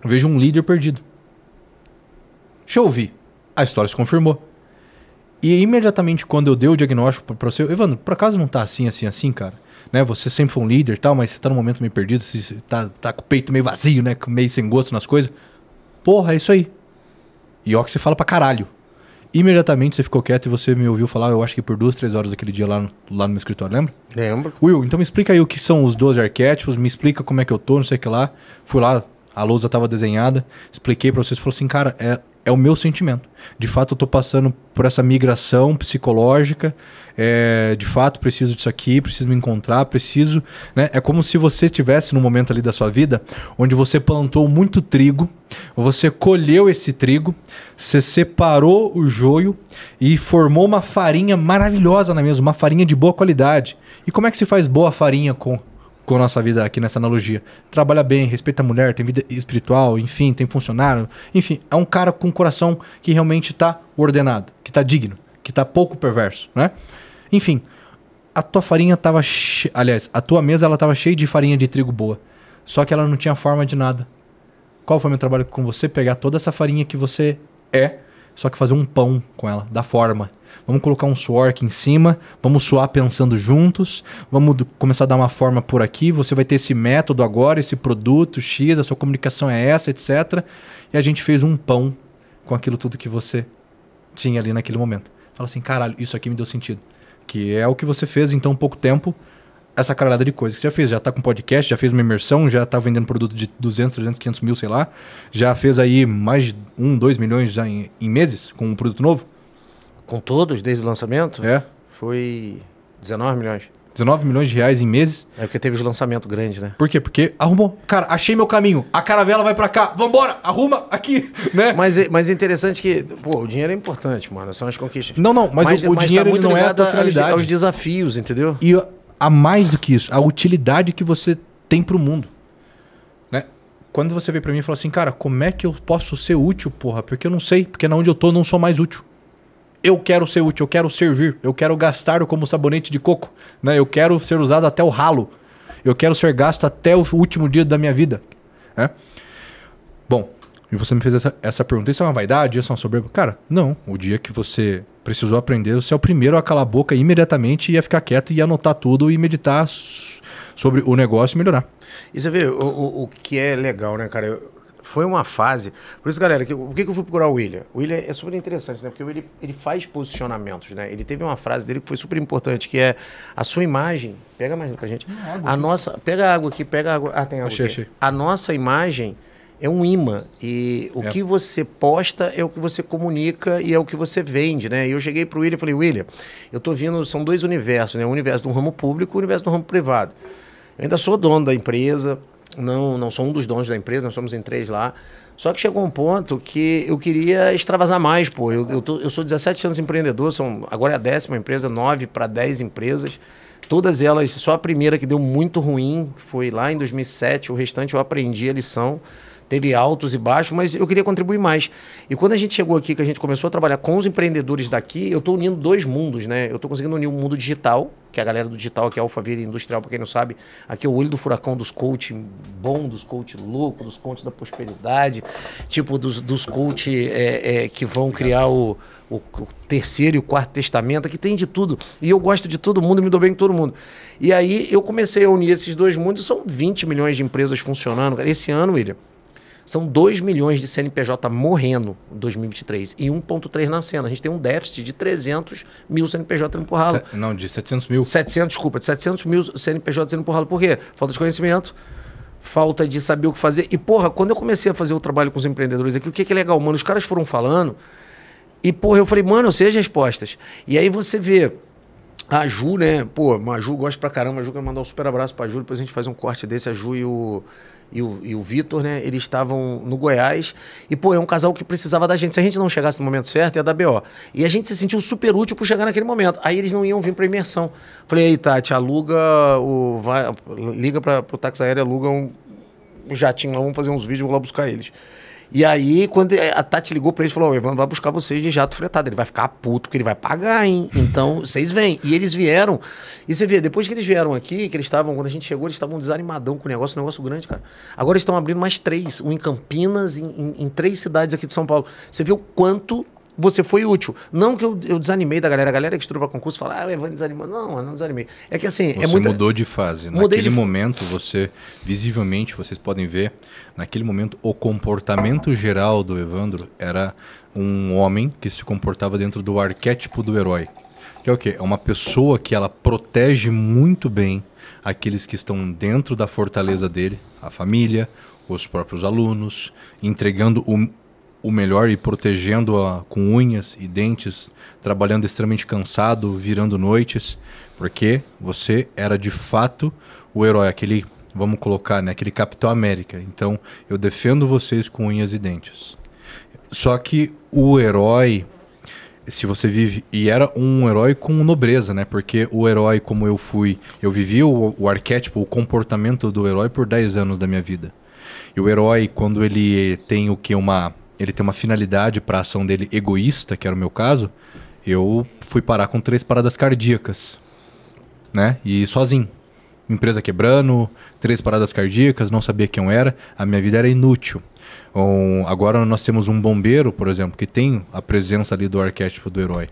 vejo um líder perdido. Deixa eu ouvir. A história se confirmou. E imediatamente quando eu dei o diagnóstico para você, Evandro, por acaso não tá assim, assim, assim, cara? Né? Você sempre foi um líder e tal, mas você tá num momento meio perdido, você tá, tá com o peito meio vazio, né? Meio sem gosto nas coisas. Porra, é isso aí. E ó que você fala pra caralho. Imediatamente você ficou quieto e você me ouviu falar, eu acho que por duas, três horas daquele dia lá no, lá no meu escritório, lembra? Lembro. Will, então me explica aí o que são os 12 arquétipos, me explica como é que eu tô, não sei o que lá. Fui lá, a lousa estava desenhada, expliquei para vocês, falou assim, cara, é, é o meu sentimento. De fato, eu estou passando por essa migração psicológica. É, de fato, preciso disso aqui, preciso me encontrar, preciso. Né? É como se você estivesse num momento ali da sua vida onde você plantou muito trigo, você colheu esse trigo, você separou o joio e formou uma farinha maravilhosa na mesa, uma farinha de boa qualidade. E como é que se faz boa farinha com com a nossa vida aqui nessa analogia. Trabalha bem, respeita a mulher, tem vida espiritual, enfim, tem funcionário. Enfim, é um cara com um coração que realmente está ordenado, que está digno, que está pouco perverso, né? Enfim, a tua farinha estava che... Aliás, a tua mesa ela estava cheia de farinha de trigo boa. Só que ela não tinha forma de nada. Qual foi o meu trabalho com você? Pegar toda essa farinha que você é, só que fazer um pão com ela, da forma vamos colocar um suor aqui em cima, vamos suar pensando juntos, vamos começar a dar uma forma por aqui, você vai ter esse método agora, esse produto X, a sua comunicação é essa, etc. E a gente fez um pão com aquilo tudo que você tinha ali naquele momento. Fala assim, caralho, isso aqui me deu sentido. Que é o que você fez em tão pouco tempo, essa caralhada de coisa que você já fez. Já tá com podcast, já fez uma imersão, já tá vendendo produto de 200, 300, 500 mil, sei lá. Já fez aí mais de 1, 2 milhões já em, em meses com um produto novo. Com todos, desde o lançamento? É. Foi 19 milhões. 19 milhões de reais em meses. É porque teve os lançamentos grandes, né? Por quê? Porque arrumou. Cara, achei meu caminho. A caravela vai para cá. Vambora, arruma aqui, né? Mas, é, mas é interessante que, pô, o dinheiro é importante, mano. São as conquistas. Não, não, mas, mas o, o mas tá dinheiro tá muito não é a tua finalidade. Aos, aos desafios, entendeu? E a mais do que isso, a utilidade que você tem pro mundo. Né? Quando você vem para mim e fala assim, cara, como é que eu posso ser útil, porra? Porque eu não sei, porque na onde eu tô eu não sou mais útil eu quero ser útil, eu quero servir, eu quero gastar como sabonete de coco, né? Eu quero ser usado até o ralo, eu quero ser gasto até o último dia da minha vida, né? Bom, e você me fez essa, essa pergunta, isso é uma vaidade, isso é uma soberba? Cara, não. O dia que você precisou aprender, você é o primeiro a calar a boca imediatamente e a ficar quieto e anotar tudo e meditar sobre o negócio e melhorar. E você vê o, o, o que é legal, né, cara? Eu, foi uma fase. Por isso, galera, que, o que, que eu fui procurar o William? O William é super interessante, né? Porque o William, ele faz posicionamentos, né? Ele teve uma frase dele que foi super importante, que é a sua imagem. Pega mais com a gente. a nossa. Pega água aqui, pega água. Ah, tem água. Achei, aqui. achei. A nossa imagem é um imã. E o é. que você posta é o que você comunica e é o que você vende, né? E eu cheguei para o William e falei, William, eu tô vindo, são dois universos, né? O universo do ramo público e o universo do ramo privado. Eu ainda sou dono da empresa, não, não sou um dos donos da empresa, nós somos em três lá. Só que chegou um ponto que eu queria extravasar mais, pô. Eu, eu, tô, eu sou 17 anos empreendedor, são, agora é a décima empresa, nove para dez empresas. Todas elas, só a primeira que deu muito ruim, foi lá em 2007, o restante eu aprendi a lição teve altos e baixos, mas eu queria contribuir mais. E quando a gente chegou aqui, que a gente começou a trabalhar com os empreendedores daqui, eu estou unindo dois mundos, né? Eu estou conseguindo unir o mundo digital, que é a galera do digital aqui, é Alphaville Industrial, para quem não sabe, aqui é o olho do furacão dos coach bom, dos coach louco, dos coach da prosperidade, tipo dos, dos coach é, é, que vão criar o, o, o, terceiro e o quarto testamento, aqui tem de tudo. E eu gosto de todo mundo, me dou bem com todo mundo. E aí eu comecei a unir esses dois mundos, são 20 milhões de empresas funcionando. Esse ano, William, são 2 milhões de CNPJ morrendo em 2023 e 1,3 nascendo. A gente tem um déficit de 300 mil CNPJ sendo por não, de 700 mil. 700, desculpa, de 700 mil CNPJ sendo empurrado Por quê? Falta de conhecimento, falta de saber o que fazer. E, porra, quando eu comecei a fazer o trabalho com os empreendedores aqui, o que, que é legal, mano? Os caras foram falando e, porra, eu falei, mano, eu sei as respostas. E aí você vê. A Ju, né? Pô, a Ju gosta pra caramba. A Ju quer mandar um super abraço pra Ju. Depois a gente faz um corte desse. A Ju e o, e o, e o Vitor, né? Eles estavam no Goiás. E, pô, é um casal que precisava da gente. Se a gente não chegasse no momento certo, ia dar BO. E a gente se sentiu super útil por chegar naquele momento. Aí eles não iam vir pra imersão. Falei, aí, Tati, aluga o. Vai, liga pra, pro táxi aéreo, aluga um, um jatinho lá, vamos fazer uns vídeos, vou lá buscar eles. E aí, quando a Tati ligou pra ele, falou: oh, Evandro vai buscar vocês de jato fretado. Ele vai ficar puto, porque ele vai pagar, hein? Então, vocês vêm. E eles vieram. E você vê, depois que eles vieram aqui, que eles estavam, quando a gente chegou, eles estavam desanimadão com o negócio, um negócio grande, cara. Agora eles estão abrindo mais três: um em Campinas, em, em, em três cidades aqui de São Paulo. Você vê o quanto você foi útil. Não que eu, eu desanimei da galera. A galera que estuda para concurso fala, ah, Evan desanimou. Não, eu não desanimei. É que assim. É você é muita... mudou de fase. Mudei naquele de... momento, você, visivelmente, vocês podem ver, naquele momento, o comportamento geral do Evandro era um homem que se comportava dentro do arquétipo do herói. Que é o quê? É uma pessoa que ela protege muito bem aqueles que estão dentro da fortaleza dele, a família, os próprios alunos, entregando o o melhor e protegendo-a com unhas e dentes, trabalhando extremamente cansado, virando noites, porque você era de fato o herói, aquele, vamos colocar, né, aquele Capitão América. Então, eu defendo vocês com unhas e dentes. Só que o herói, se você vive. E era um herói com nobreza, né? Porque o herói, como eu fui, eu vivi o, o arquétipo, o comportamento do herói por 10 anos da minha vida. E o herói, quando ele tem o que? Uma ele tem uma finalidade para a ação dele egoísta, que era o meu caso, eu fui parar com três paradas cardíacas, né? E sozinho. Empresa quebrando, três paradas cardíacas, não sabia quem eu era, a minha vida era inútil. Um, então, agora nós temos um bombeiro, por exemplo, que tem a presença ali do arquétipo do herói.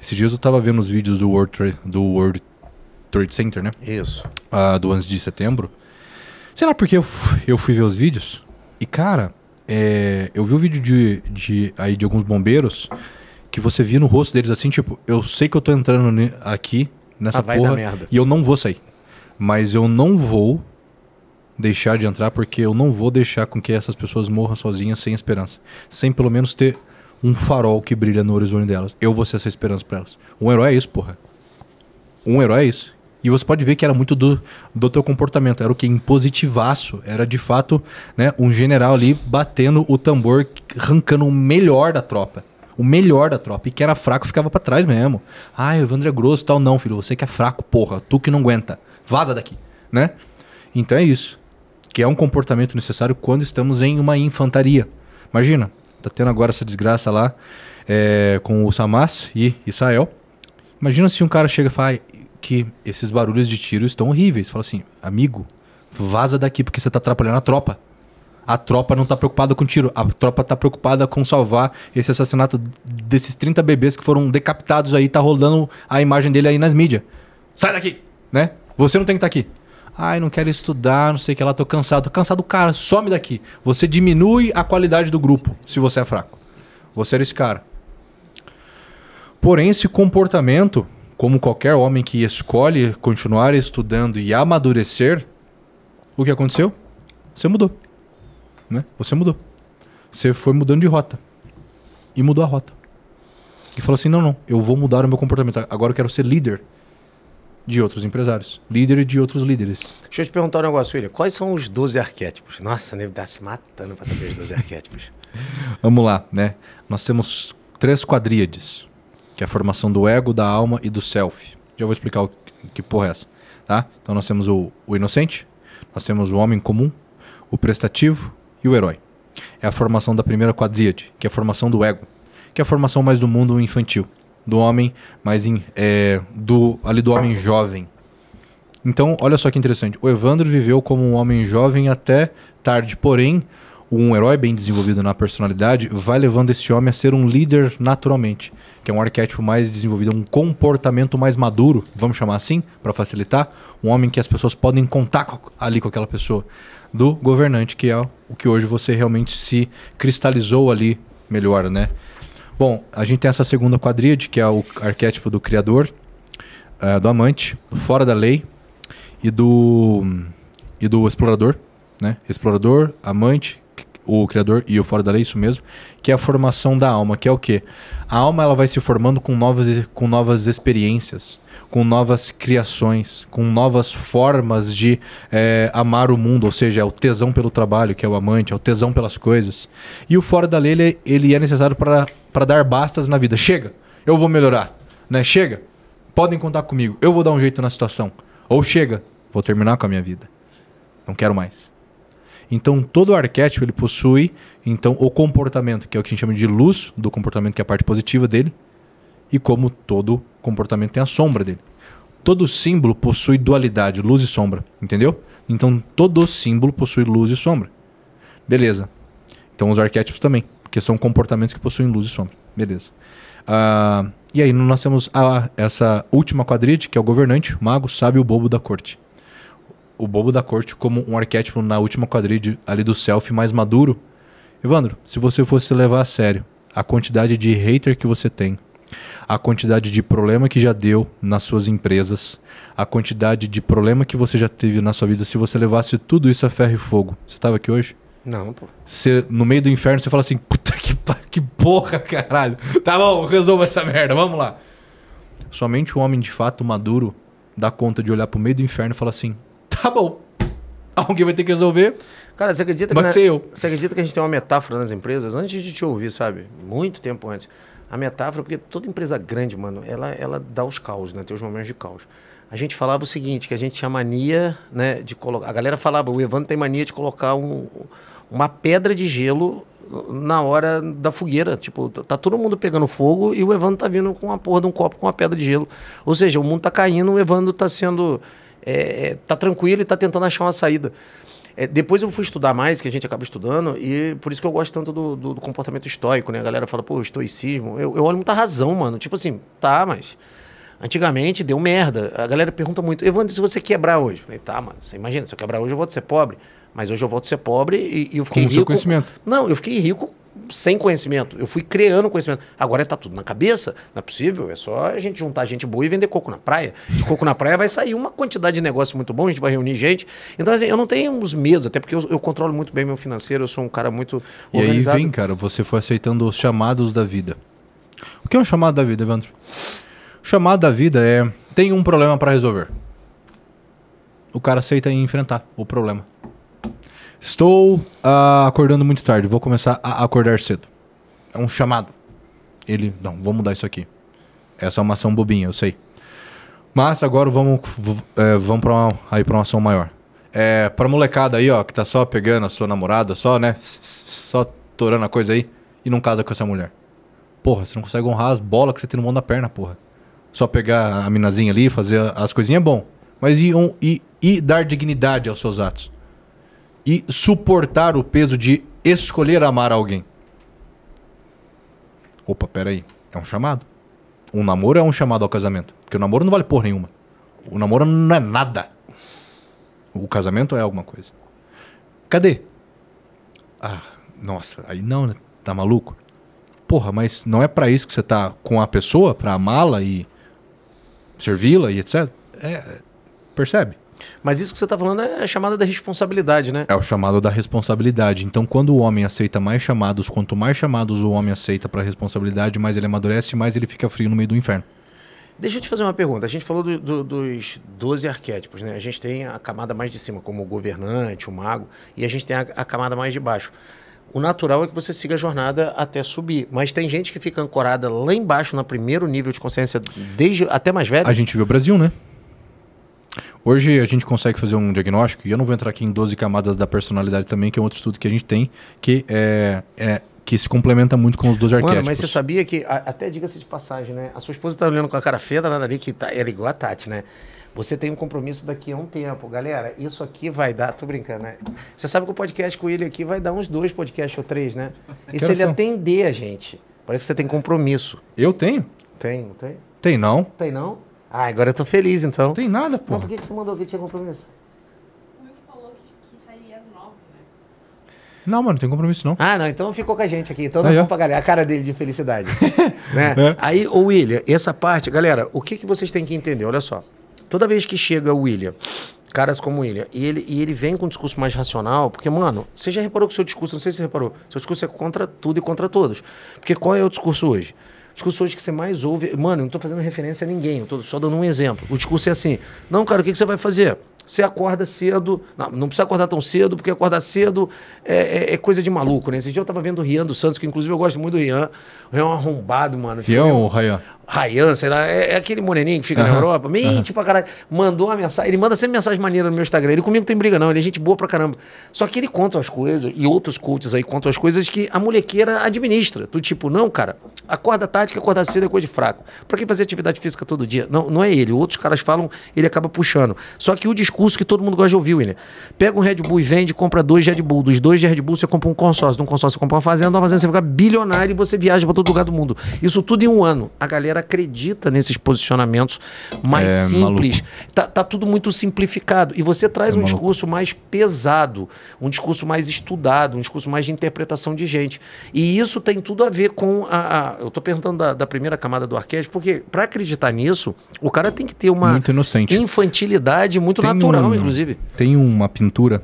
Esses dias eu estava vendo os vídeos do World, Trade, do World Trade Center, né? Isso. Ah, do 11 de setembro. Sei lá porque eu, eu fui ver os vídeos. E, cara, é, eu vi um vídeo de, de, aí de alguns bombeiros que você via no rosto deles assim, tipo, eu sei que eu tô entrando aqui nessa ah, porra e eu não vou sair. Mas eu não vou deixar de entrar porque eu não vou deixar com que essas pessoas morram sozinhas sem esperança, sem pelo menos ter um farol que brilha no horizonte delas. Eu vou ser essa esperança para elas. Um herói é isso, porra. Um herói é isso. E você pode ver que era muito do, do teu comportamento. Era o que? Impositivaço. Era de fato né, um general ali batendo o tambor, arrancando o melhor da tropa. O melhor da tropa. E quem era fraco ficava para trás mesmo. Ah, o Evandro é grosso tal. Não, filho. Você que é fraco, porra. Tu que não aguenta. Vaza daqui. Né? Então é isso. Que é um comportamento necessário quando estamos em uma infantaria. Imagina. Tá tendo agora essa desgraça lá é, com o Samas e Israel. Imagina se um cara chega e fala, que esses barulhos de tiro estão horríveis. Fala assim, amigo, vaza daqui porque você está atrapalhando a tropa. A tropa não está preocupada com tiro, a tropa está preocupada com salvar esse assassinato desses 30 bebês que foram decapitados aí, tá rolando a imagem dele aí nas mídias. Sai daqui, né? Você não tem que estar tá aqui. Ai, não quero estudar, não sei o que lá, tô cansado. Tô cansado, cara, some daqui. Você diminui a qualidade do grupo se você é fraco. Você era esse cara. Porém, esse comportamento como qualquer homem que escolhe continuar estudando e amadurecer, o que aconteceu? Você mudou. Né? Você mudou. Você foi mudando de rota. E mudou a rota. E falou assim: não, não, eu vou mudar o meu comportamento. Agora eu quero ser líder de outros empresários, líder de outros líderes. Deixa eu te perguntar um negócio, William. Quais são os 12 arquétipos? Nossa, o nego tá se matando para saber os 12 arquétipos. Vamos lá, né? Nós temos três quadríades que é a formação do ego, da alma e do self. Já vou explicar o que porra é essa, tá? Então nós temos o, o inocente, nós temos o homem comum, o prestativo e o herói. É a formação da primeira quadríade, que é a formação do ego, que é a formação mais do mundo infantil, do homem mais in, é, do ali do homem jovem. Então, olha só que interessante. O Evandro viveu como um homem jovem até tarde, porém, um herói bem desenvolvido na personalidade vai levando esse homem a ser um líder naturalmente, que é um arquétipo mais desenvolvido, um comportamento mais maduro, vamos chamar assim, para facilitar, um homem que as pessoas podem contar com, ali com aquela pessoa, do governante, que é o que hoje você realmente se cristalizou ali melhor, né? Bom, a gente tem essa segunda quadríade, que é o arquétipo do criador, eh, do amante, fora da lei e do e do explorador, né? Explorador, amante, o Criador e o Fora da Lei, isso mesmo, que é a formação da alma, que é o quê? A alma ela vai se formando com novas, com novas experiências, com novas criações, com novas formas de é, amar o mundo, ou seja, é o tesão pelo trabalho, que é o amante, é o tesão pelas coisas. E o Fora da Lei, ele, ele é necessário para dar bastas na vida. Chega, eu vou melhorar, né? Chega, podem contar comigo, eu vou dar um jeito na situação. Ou chega, vou terminar com a minha vida. Não quero mais. Então todo arquétipo ele possui então o comportamento, que é o que a gente chama de luz do comportamento, que é a parte positiva dele, e como todo comportamento tem a sombra dele. Todo símbolo possui dualidade, luz e sombra, entendeu? Então todo símbolo possui luz e sombra. Beleza. Então os arquétipos também, porque são comportamentos que possuem luz e sombra. Beleza. Uh, e aí nós temos a, essa última quadrilha, que é o governante, o mago, sábio, bobo da corte o bobo da corte como um arquétipo na última quadrilha ali do selfie mais maduro. Evandro, se você fosse levar a sério a quantidade de hater que você tem, a quantidade de problema que já deu nas suas empresas, a quantidade de problema que você já teve na sua vida, se você levasse tudo isso a ferro e fogo, você estava aqui hoje? Não, pô. Você, no meio do inferno, você fala assim, puta que, que porra, caralho. Tá bom, resolva essa merda, vamos lá. Somente o um homem de fato maduro dá conta de olhar pro meio do inferno e falar assim, Tá bom. Alguém vai ter que resolver. Cara, você acredita que. Mas né, eu. Você acredita que a gente tem uma metáfora nas empresas? Antes de te ouvir, sabe? Muito tempo antes. A metáfora, porque toda empresa grande, mano, ela, ela dá os caos, né? Tem os momentos de caos. A gente falava o seguinte, que a gente tinha mania, né, de colocar. A galera falava, o Evandro tem mania de colocar um, uma pedra de gelo na hora da fogueira. Tipo, tá todo mundo pegando fogo e o Evandro tá vindo com uma porra de um copo com uma pedra de gelo. Ou seja, o mundo tá caindo, o Evandro tá sendo é, é, tá tranquilo e tá tentando achar uma saída. É, depois eu fui estudar mais, que a gente acaba estudando, e por isso que eu gosto tanto do, do, do comportamento estoico, né? A galera fala, pô, estoicismo. Eu, eu olho muita razão, mano. Tipo assim, tá, mas. Antigamente deu merda. A galera pergunta muito, Evandro, se você quebrar hoje? falei, tá, mano, você imagina, se eu quebrar hoje eu volto a ser pobre. Mas hoje eu volto a ser pobre e, e eu fiquei Com rico. Seu conhecimento. Não, eu fiquei rico sem conhecimento. Eu fui criando conhecimento. Agora está tudo na cabeça, não é possível. É só a gente juntar gente boa e vender coco na praia. De coco na praia vai sair uma quantidade de negócio muito bom, a gente vai reunir gente. Então, assim, eu não tenho uns medos, até porque eu, eu controlo muito bem meu financeiro, eu sou um cara muito e organizado. E aí vem, cara, você foi aceitando os chamados da vida. O que é um chamado da vida, Evandro? O chamado da vida é tem um problema para resolver. O cara aceita enfrentar o problema. Estou uh, acordando muito tarde, vou começar a acordar cedo. É um chamado. Ele, não, vou mudar isso aqui. Essa é uma ação bobinha, eu sei. Mas agora vamos, é, vamos pra uma, aí pra uma ação maior. É, pra molecada aí, ó, que tá só pegando a sua namorada, só, né? Só torando a coisa aí e não casa com essa mulher. Porra, você não consegue honrar as bolas que você tem no mão da perna, porra. Só pegar a minazinha ali, fazer as coisinhas é bom. Mas e, um, e, e dar dignidade aos seus atos? e suportar o peso de escolher amar alguém. Opa, peraí. É um chamado. Um namoro é um chamado ao casamento. Porque o namoro não vale por nenhuma. O namoro não é nada. O casamento é alguma coisa. Cadê? Ah, nossa, aí não, né? Tá maluco? Porra, mas não é para isso que você tá com a pessoa, para amá-la e servi-la e etc. É, percebe? Mas isso que você está falando é a chamada da responsabilidade, né? É o chamado da responsabilidade. Então, quando o homem aceita mais chamados, quanto mais chamados o homem aceita para responsabilidade, mais ele amadurece, mais ele fica frio no meio do inferno. Deixa eu te fazer uma pergunta. A gente falou do, do, dos 12 arquétipos, né? A gente tem a camada mais de cima, como o governante, o mago, e a gente tem a, a camada mais de baixo. O natural é que você siga a jornada até subir. Mas tem gente que fica ancorada lá embaixo, no primeiro nível de consciência, desde até mais velho. A gente vê o Brasil, né? Hoje a gente consegue fazer um diagnóstico, e eu não vou entrar aqui em 12 camadas da personalidade também, que é um outro estudo que a gente tem, que é, é que se complementa muito com os dois Mano, arquétipos. mas você sabia que, a, até diga-se de passagem, né? A sua esposa tá olhando com a cara feia da Nanari, que tá, era igual a Tati, né? Você tem um compromisso daqui a um tempo. Galera, isso aqui vai dar. Tô brincando, né? Você sabe que o podcast com ele aqui vai dar uns dois podcasts ou três, né? E que se ele são? atender a gente? Parece que você tem compromisso. Eu tenho? Tenho, tenho. Tem não? Tem não? Ah, agora eu tô feliz, então. Não tem nada, pô. Mas por que, que você mandou que tinha compromisso? O falou que, sairia às nove, né? Não, mano, não tem compromisso, não. Ah, não, então ficou com a gente aqui. Então não vamos pagar a cara dele de felicidade. né? É. Aí, o William, essa parte, galera, o que, que vocês têm que entender? Olha só. Toda vez que chega o William, caras como o William, e ele, e ele vem com um discurso mais racional, porque, mano, você já reparou que o seu discurso, não sei se você reparou, seu discurso é contra tudo e contra todos. Porque qual é o discurso hoje? discurso hoje que você mais ouve. Mano, eu não tô fazendo referência a ninguém, eu tô só dando um exemplo. O discurso é assim: não, cara, o que, que você vai fazer? Você acorda cedo. Não, não, precisa acordar tão cedo, porque acordar cedo é, é, é, coisa de maluco, né? Esse dia eu tava vendo o Rian dos Santos, que inclusive eu gosto muito do Rian. O Rian é um arrombado, mano. Rian é ou Rayan? Rayan, sei lá, é, é, aquele moreninho que fica uhum. na Europa. Mente uhum. pra caralho. Mandou uma mensagem. Ele manda sempre mensagem maneira no meu Instagram. Ele comigo não tem briga, não. Ele é gente boa pra caramba. Só que ele conta as coisas, e outros coaches aí contam as coisas que a molequeira administra. Tu, tipo, não, cara, acorda tarde que acordar cedo é coisa de fraco. Pra quem fazer atividade física todo dia? Não, não é ele. Outros caras falam, ele acaba puxando. Só que o discurso que todo mundo gosta de ouvir, William. Pega um Red Bull e vende, compra dois Red Bull. Dos dois de Red Bull, você compra um consórcio. De um consórcio, você compra uma fazenda. Uma fazenda, você fica bilionário e você viaja pra todo lugar do mundo. Isso tudo em um ano. A galera galera acredita nesses posicionamentos mais é, simples. Tá, tá, tudo muito simplificado. E você traz é, um maluco. discurso mais pesado, um discurso mais estudado, um discurso mais de interpretação de gente. E isso tem tudo a ver com a. a eu tô perguntando da, da, primeira camada do arquétipo, porque para acreditar nisso, o cara tem que ter uma muito inocente. infantilidade muito tem natural, um, inclusive. Tem uma pintura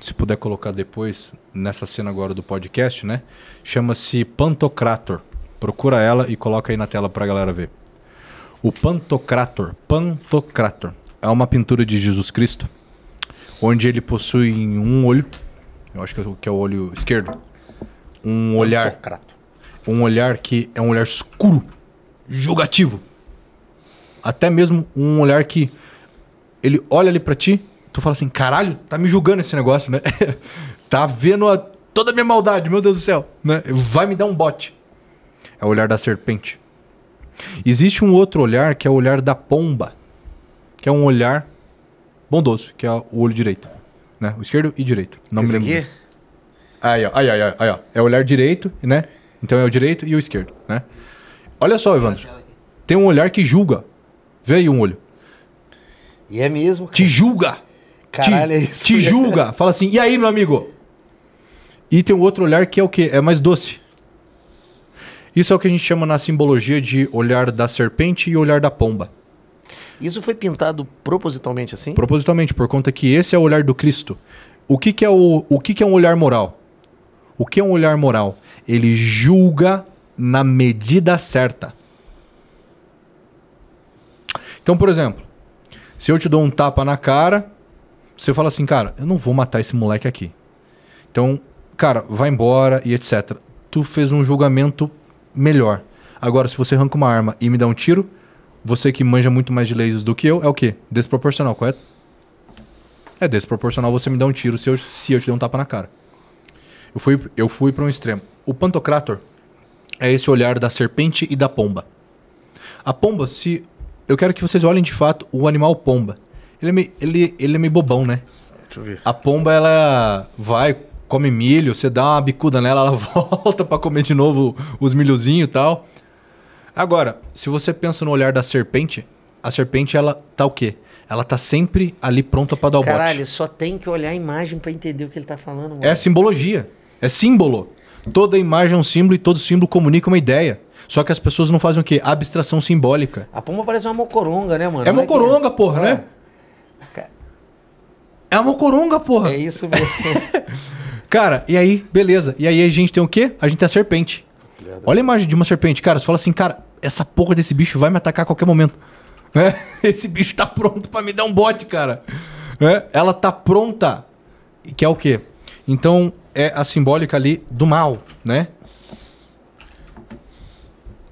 se puder colocar depois nessa cena agora do podcast, né? Chama-se Pantocrator. Procura ela e coloca aí na tela pra galera ver. O Pantocrator. Pantocrator. É uma pintura de Jesus Cristo, onde ele possui um olho, eu acho que é o é olho esquerdo, um olhar, um olhar que é um olhar escuro, julgativo. Até mesmo um olhar que ele olha ali para ti, tu fala assim, caralho, tá me julgando esse negócio, né? tá vendo a, toda a minha maldade, meu Deus do céu, né? Vai me dar um bote. É o olhar da serpente. Existe um outro olhar que é o olhar da pomba, que é um olhar bondoso, que é o olho direito. Né? O esquerdo e direito. Não Esse me lembro. Aqui? Aí, ó, aí, ó, aí, ó. É o olhar direito, né? Então é o direito e o esquerdo, né? Olha só, Evandro. Tem um olhar que julga. Vê aí um olho. E é mesmo. Cara. Te julga. Caralho, te, é isso. Te julga. Fala assim, e aí, meu amigo? E tem um outro olhar que é o quê? É mais doce. Isso é o que a gente chama na simbologia de olhar da serpente e olhar da pomba. Isso foi pintado propositalmente assim? Propositalmente, por conta que esse é o olhar do Cristo. O que, que é, o, o que, que é um olhar moral? O que é um olhar moral? Ele julga na medida certa. Então, por exemplo, se eu te dou um tapa na cara, você fala assim, cara, eu não vou matar esse moleque aqui. Então, cara, vai embora e etc. Tu fez um julgamento melhor. Agora, se você arranca uma arma e me dá um tiro, você que manja muito mais de leis do que eu, é o quê? Desproporcional, correto? É desproporcional você me dar um tiro se eu, se eu te der um tapa na cara. Eu fui, eu fui para um extremo. O Pantocrator é esse olhar da serpente e da pomba. A pomba, se. Eu quero que vocês olhem de fato o animal pomba. Ele é meio, ele, ele é meio bobão, né? Deixa eu ver. A pomba, ela vai, come milho, você dá uma bicuda nela, ela volta para comer de novo os milhozinhos e tal. Agora, se você pensa no olhar da serpente, a serpente ela tá o quê? Ela tá sempre ali pronta para dar o Caralho, bote. Caralho, só tem que olhar a imagem para entender o que ele tá falando. Mano. É simbologia, é símbolo. Toda imagem é um símbolo e todo símbolo comunica uma ideia. Só que as pessoas não fazem o quê? Abstração simbólica. A pomba parece uma mocoronga, né, mano? É, é mocoronga, que... porra, é. né? É uma mocoronga, porra. É isso mesmo. Cara, e aí, beleza. E aí a gente tem o quê? A gente tem a serpente. Olha a imagem de uma serpente, cara. Você fala assim, cara, essa porra desse bicho vai me atacar a qualquer momento. É? Esse bicho tá pronto para me dar um bote, cara. É? Ela tá pronta. Que é o quê? Então, é a simbólica ali do mal, né?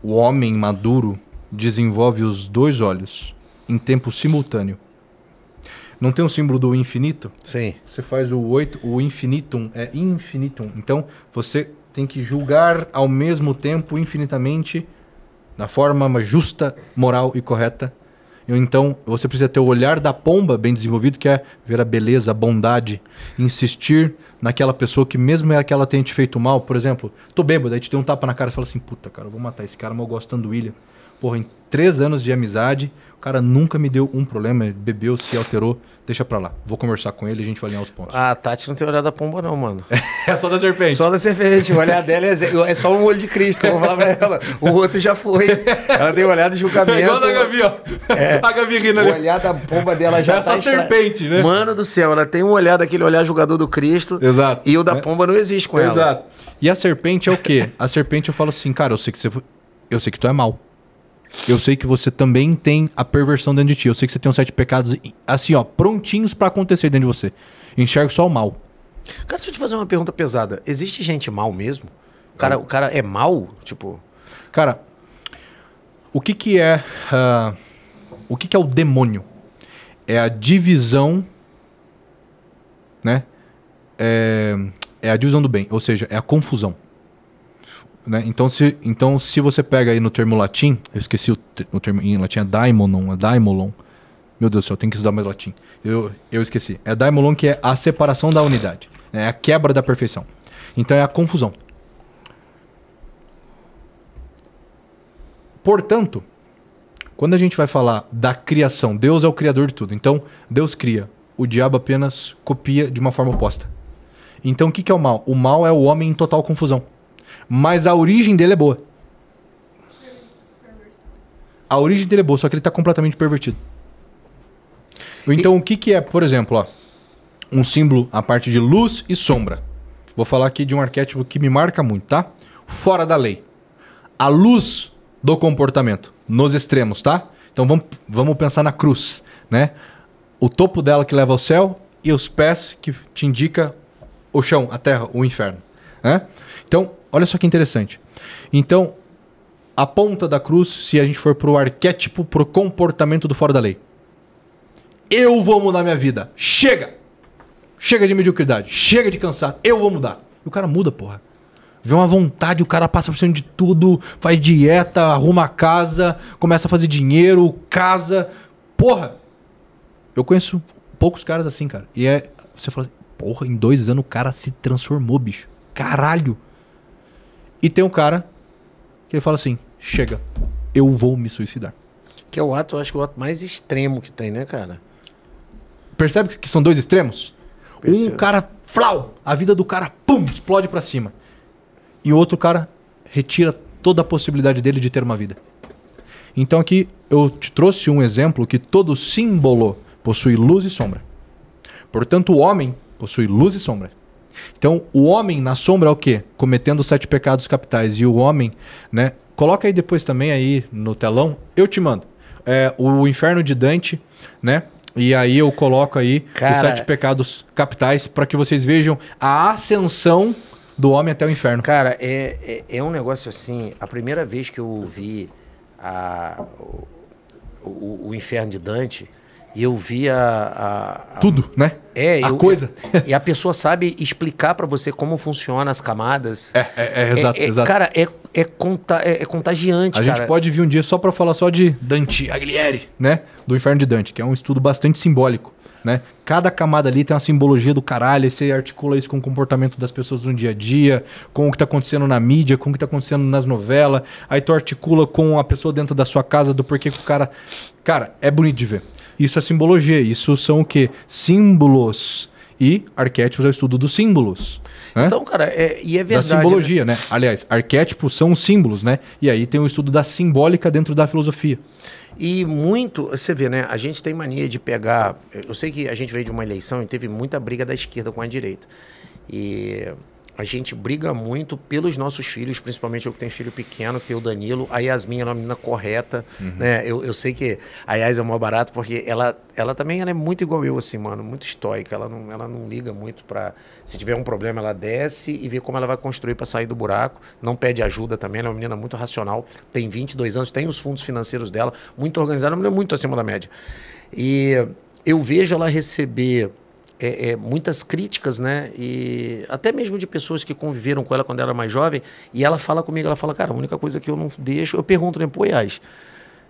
O homem maduro desenvolve os dois olhos em tempo simultâneo não tem um símbolo do infinito? Sim. Você faz o 8, o infinitum é infinitum. Então, você tem que julgar ao mesmo tempo infinitamente na forma justa, moral e correta. Então, você precisa ter o olhar da pomba bem desenvolvido, que é ver a beleza, a bondade, insistir naquela pessoa que mesmo é aquela tenha te feito mal, por exemplo, tô bêbado, aí te deu um tapa na cara e fala assim, puta, cara, eu vou matar esse cara, mas eu gosto tanto do William. Porra, em três anos de amizade, cara nunca me deu um problema, bebeu, se alterou, deixa pra lá. Vou conversar com ele, e a gente vai alinhar os pontos. Ah, a Tati não tem olhado da pomba não, mano. é só da serpente. Só da serpente, o olhar dela é, é só um olho de Cristo, que eu vou falar pra ela. O outro já foi. Ela tem olhado de julgamento. É igual da Gabi, ó. É, a Gabi rindo ali. O olhar da pomba dela já é tá... É só serpente, né? Mano do céu, ela tem um olhar daquele olhar julgador do Cristo. Exato. E o da é. pomba não existe com Exato. ela. Exato. E a serpente é o quê? A serpente eu falo assim, cara, eu sei que você... Eu sei que tu é mal. Eu sei que você também tem a perversão dentro de ti. Eu sei que você tem os sete pecados, assim, ó, prontinhos para acontecer dentro de você. Enxergo só o mal. Cara, deixa eu te fazer uma pergunta pesada. Existe gente mal mesmo? O cara, o cara é mal? Tipo. Cara, o que que é. Uh, o que que é o demônio? É a divisão. Né? É, é a divisão do bem, ou seja, é a confusão. Né? Então, se, então, se você pega aí no termo latim, eu esqueci o, o termo em latim, é daimonon, é daimolon. Meu Deus do céu, eu tenho que estudar mais latim. Eu, eu esqueci. É daimolon que é a separação da unidade, né? é a quebra da perfeição. Então é a confusão. Portanto, quando a gente vai falar da criação, Deus é o criador de tudo. Então, Deus cria, o diabo apenas copia de uma forma oposta. Então, o que, que é o mal? O mal é o homem em total confusão. Mas a origem dele é boa. A origem dele é boa, só que ele tá completamente pervertido. Então, e... o que, que é, por exemplo, ó, um símbolo, a parte de luz e sombra? Vou falar aqui de um arquétipo que me marca muito, tá? Fora da lei. A luz do comportamento, nos extremos, tá? Então vamos, vamos pensar na cruz, né? O topo dela que leva ao céu e os pés que te indica o chão, a terra, o inferno. Né? Então, olha só que interessante. Então, a ponta da cruz, se a gente for pro arquétipo, pro comportamento do fora da lei. Eu vou mudar minha vida. Chega! Chega de mediocridade, chega de cansar, eu vou mudar. E o cara muda, porra. Vê uma vontade, o cara passa por cima de tudo, faz dieta, arruma a casa, começa a fazer dinheiro, casa. Porra! Eu conheço poucos caras assim, cara. E é. Você fala assim, porra, em dois anos o cara se transformou, bicho. Caralho! E tem um cara que ele fala assim: chega, eu vou me suicidar. Que é o ato, eu acho que é o ato mais extremo que tem, né, cara? Percebe que são dois extremos? Um cara, flau, a vida do cara, pum, explode para cima. E o outro cara retira toda a possibilidade dele de ter uma vida. Então aqui eu te trouxe um exemplo que todo símbolo possui luz e sombra. Portanto, o homem possui luz e sombra. Então, o homem na sombra é o quê? Cometendo os sete pecados capitais. E o homem, né? Coloca aí depois também aí no telão. Eu te mando. É, o Inferno de Dante, né? E aí eu coloco aí Cara... os sete pecados capitais para que vocês vejam a ascensão do homem até o inferno. Cara, é, é, é um negócio assim. A primeira vez que eu ouvi a, o, o, o Inferno de Dante e eu vi a, a, a, Tudo, né? É, a eu, coisa. e a pessoa sabe explicar para você como funciona as camadas. É, é, é, é exato, é, exato. Cara, é, é, conta, é, é contagiante, A cara. gente pode vir um dia só para falar só de Dante Aglieri, né? Do Inferno de Dante, que é um estudo bastante simbólico, né? Cada camada ali tem uma simbologia do caralho, e você articula isso com o comportamento das pessoas no dia a dia, com o que tá acontecendo na mídia, com o que tá acontecendo nas novelas. Aí tu articula com a pessoa dentro da sua casa do porquê que o cara... Cara, é bonito de ver. Isso é simbologia. Isso são o quê? Símbolos. E arquétipos é o estudo dos símbolos. Né? Então, cara, é, e é verdade. Da simbologia, né? né? Aliás, arquétipos são símbolos, né? E aí tem o estudo da simbólica dentro da filosofia. E muito, você vê, né? A gente tem mania de pegar. Eu sei que a gente veio de uma eleição e teve muita briga da esquerda com a direita. E a gente briga muito pelos nossos filhos, principalmente eu que tenho filho pequeno, que é o Danilo. A Yasmin é uma menina correta, uhum. né? Eu, eu sei que a Yas é maior barato, porque ela, ela também ela é muito igual eu, assim, mano, muito estoica. Ela não, ela não liga muito para Se tiver um problema, ela desce e vê como ela vai construir para sair do buraco. Não pede ajuda também, ela é uma menina muito racional, tem 22 anos, tem os fundos financeiros dela, muito organizada, uma menina é muito acima da média. E eu vejo ela receber é, é, muitas críticas, né? E até mesmo de pessoas que conviveram com ela quando ela era mais jovem. E ela fala comigo, ela fala, cara, a única coisa que eu não deixo, eu pergunto, né, pô, Yas,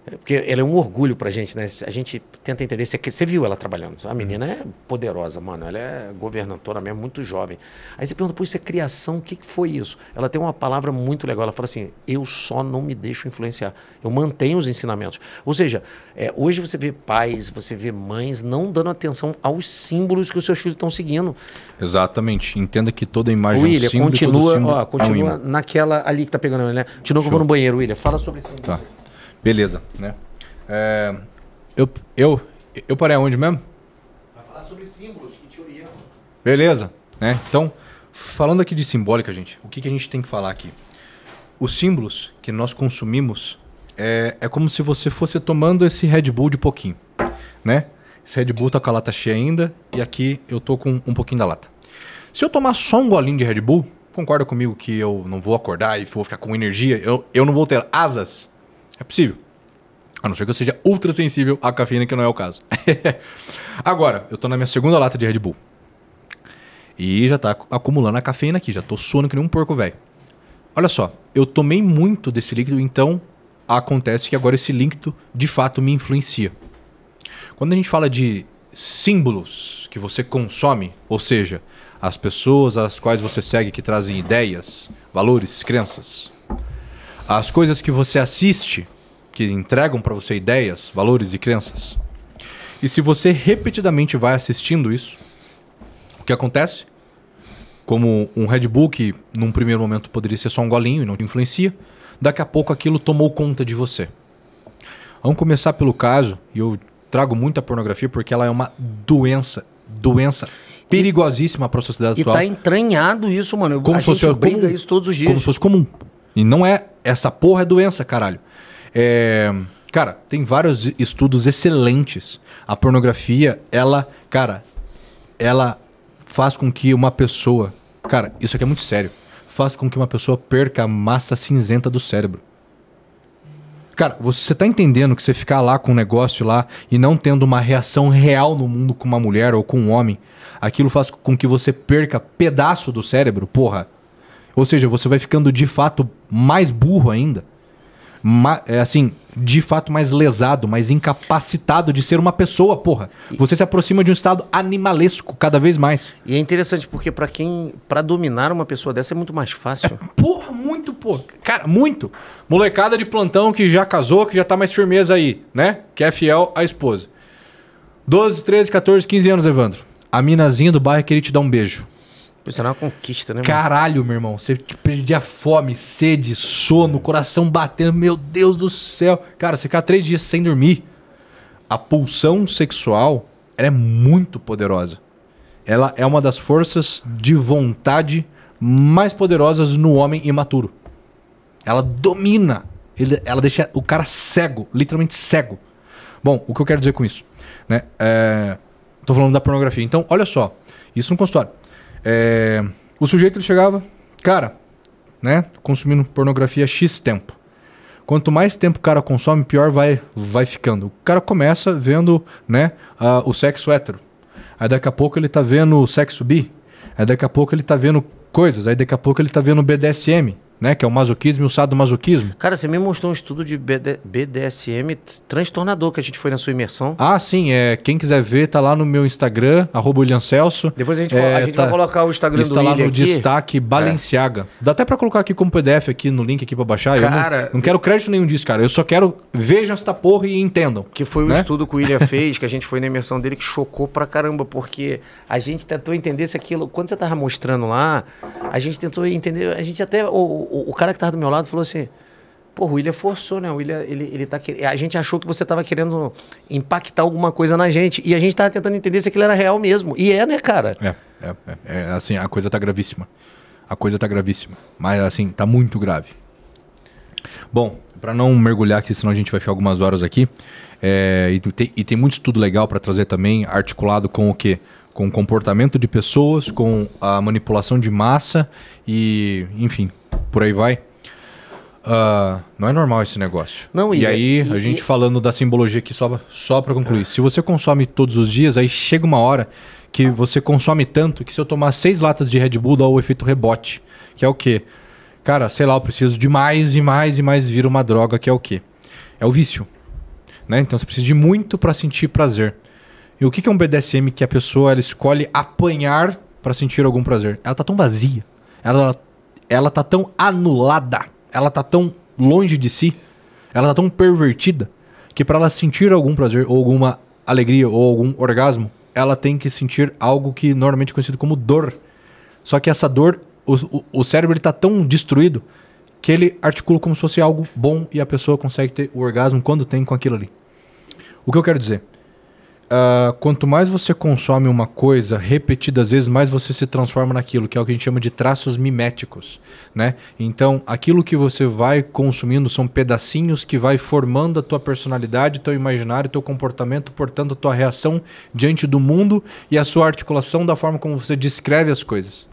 é, porque ela é um orgulho pra gente, né? A gente tenta entender. Você, você viu ela trabalhando. A menina é poderosa, mano. Ela é governantora mesmo, muito jovem. Aí você pergunta, pô, isso é criação, o que foi isso? Ela tem uma palavra muito legal. Ela fala assim: eu só não me deixo influenciar. Eu mantenho os ensinamentos. Ou seja, é, hoje você vê pais, você vê mães não dando atenção aos símbolos que os seus filhos estão seguindo. Exatamente. Entenda que toda imagem William, é um símbolo, continua, ó, continua é um naquela ali que tá pegando, né? Continua que eu vou no banheiro, William. Fala sobre isso. Tá. Beleza, né? É, eu, eu, eu parei aonde mesmo? Vai falar sobre símbolos que te orientam. Beleza, né? Então, falando aqui de simbólica, gente, o que, que a gente tem que falar aqui? Os símbolos que nós consumimos é, é como se você fosse tomando esse Red Bull de pouquinho, né? Esse Red Bull tá com a lata cheia ainda e aqui eu tô com um pouquinho da lata. Se eu tomar só um golinho de Red Bull, concorda comigo que eu não vou acordar e vou ficar com energia? Eu, eu não vou ter asas? É possível. A não ser que eu seja ultra sensível à cafeína, que não é o caso. Agora, eu tô na minha segunda lata de Red Bull. E já tá acumulando a cafeína aqui, já tô suando que nem um porco velho. Olha só, eu tomei muito desse líquido, então acontece que agora esse líquido de fato me influencia. Quando a gente fala de símbolos que você consome, ou seja, as pessoas às quais você segue que trazem ideias, valores, crenças, as coisas que você assiste, que entregam para você ideias, valores e crenças. E se você repetidamente vai assistindo isso, o que acontece? Como um Red Bull que num primeiro momento poderia ser só um golinho e não te influencia, daqui a pouco aquilo tomou conta de você. Vamos começar pelo caso, e eu trago muito a pornografia porque ela é uma doença, doença perigosíssima para a sociedade e tá atual. E tá entranhado isso, mano. Eu, como a se fosse, briga como, isso todos os dias. Como se fosse comum. E não é. Essa porra é doença, caralho. É. Cara, tem vários estudos excelentes. A pornografia, ela, cara, ela faz com que uma pessoa. Cara, isso aqui é muito sério. Faz com que uma pessoa perca a massa cinzenta do cérebro. Cara, você tá entendendo que você ficar lá com um negócio lá e não tendo uma reação real no mundo com uma mulher ou com um homem, aquilo faz com que você perca pedaço do cérebro, porra. Ou seja, você vai ficando de fato mais burro ainda. Ma é assim, de fato mais lesado, mais incapacitado de ser uma pessoa, porra. Você se aproxima de um estado animalesco cada vez mais. E é interessante porque para quem, para dominar uma pessoa dessa é muito mais fácil. É, porra, muito, porra. Cara, muito. Molecada de plantão que já casou, que já tá mais firmeza aí, né? Que é fiel à esposa. 12, 13, 14, 15 anos, Evandro. A minazinha do bairro queria te dar um beijo. Isso é uma conquista, né? Mano? Caralho, meu irmão. Você perdia fome, sede, sono, coração batendo. Meu Deus do céu. Cara, você ficar três dias sem dormir. A pulsão sexual é muito poderosa. Ela é uma das forças de vontade mais poderosas no homem imaturo. Ela domina. Ele, ela deixa o cara cego, literalmente cego. Bom, o que eu quero dizer com isso? Né? É, tô falando da pornografia. Então, olha só. Isso no consultório. É, o sujeito ele chegava, cara, né? Consumindo pornografia X tempo. Quanto mais tempo o cara consome, pior vai, vai ficando. O cara começa vendo né, a, o sexo hétero. Aí daqui a pouco ele tá vendo o sexo bi. Aí daqui a pouco ele tá vendo coisas. Aí daqui a pouco ele tá vendo BDSM né? Que é o masoquismo e o sadomasoquismo. Cara, você me mostrou um estudo de BD BDSM transtornador que a gente foi na sua imersão. Ah, sim. É, quem quiser ver, tá lá no meu Instagram, arroba Depois a gente, é, a gente tá, vai colocar o Instagram está do Está lá no aqui. destaque é. Balenciaga. É. Dá até para colocar aqui como PDF aqui no link aqui para baixar. Cara, eu não, não, quero crédito nenhum disso, cara. Eu só quero vejam esta porra e entendam. Que foi né? o estudo que o William fez, que a gente foi na imersão dele, que chocou pra caramba, porque a gente tentou entender se aquilo. Quando você tava mostrando lá, a gente tentou entender. A gente até o, o cara que tava do meu lado falou assim: Pô, o William forçou, né? O William, ele, ele tá querendo. A gente achou que você tava querendo impactar alguma coisa na gente. E a gente tava tentando entender se aquilo era real mesmo. E é, né, cara? É, é, é, é assim, a coisa tá gravíssima. A coisa tá gravíssima. Mas, assim, tá muito grave. Bom, para não mergulhar aqui, senão a gente vai ficar algumas horas aqui. É, e, tem, e tem muito estudo legal para trazer também, articulado com o quê? Com o comportamento de pessoas, com a manipulação de massa e, enfim, por aí vai. Uh, não é normal esse negócio. Não, e, e é- aí, e, a gente e... falando da simbologia aqui, só, só para concluir. Se você consome todos os dias, aí chega uma hora que você consome tanto que se eu tomar seis latas de Red Bull dá o efeito rebote, que é o quê? Cara, sei lá, eu preciso de mais e mais e mais vira uma droga, que é o quê? É o vício. Né? Então você precisa de muito para sentir prazer. E o que é um BDSM que a pessoa ela escolhe apanhar para sentir algum prazer? Ela tá tão vazia. Ela, ela tá tão anulada, ela tá tão longe de si, ela tá tão pervertida, que para ela sentir algum prazer ou alguma alegria ou algum orgasmo, ela tem que sentir algo que normalmente é conhecido como dor. Só que essa dor, o, o, o cérebro está tão destruído que ele articula como se fosse algo bom e a pessoa consegue ter o orgasmo quando tem com aquilo ali. O que eu quero dizer? Uh, quanto mais você consome uma coisa repetidas vezes, mais você se transforma naquilo, que é o que a gente chama de traços miméticos, né? Então, aquilo que você vai consumindo são pedacinhos que vai formando a tua personalidade, teu imaginário, teu comportamento, portanto, a tua reação diante do mundo e a sua articulação da forma como você descreve as coisas.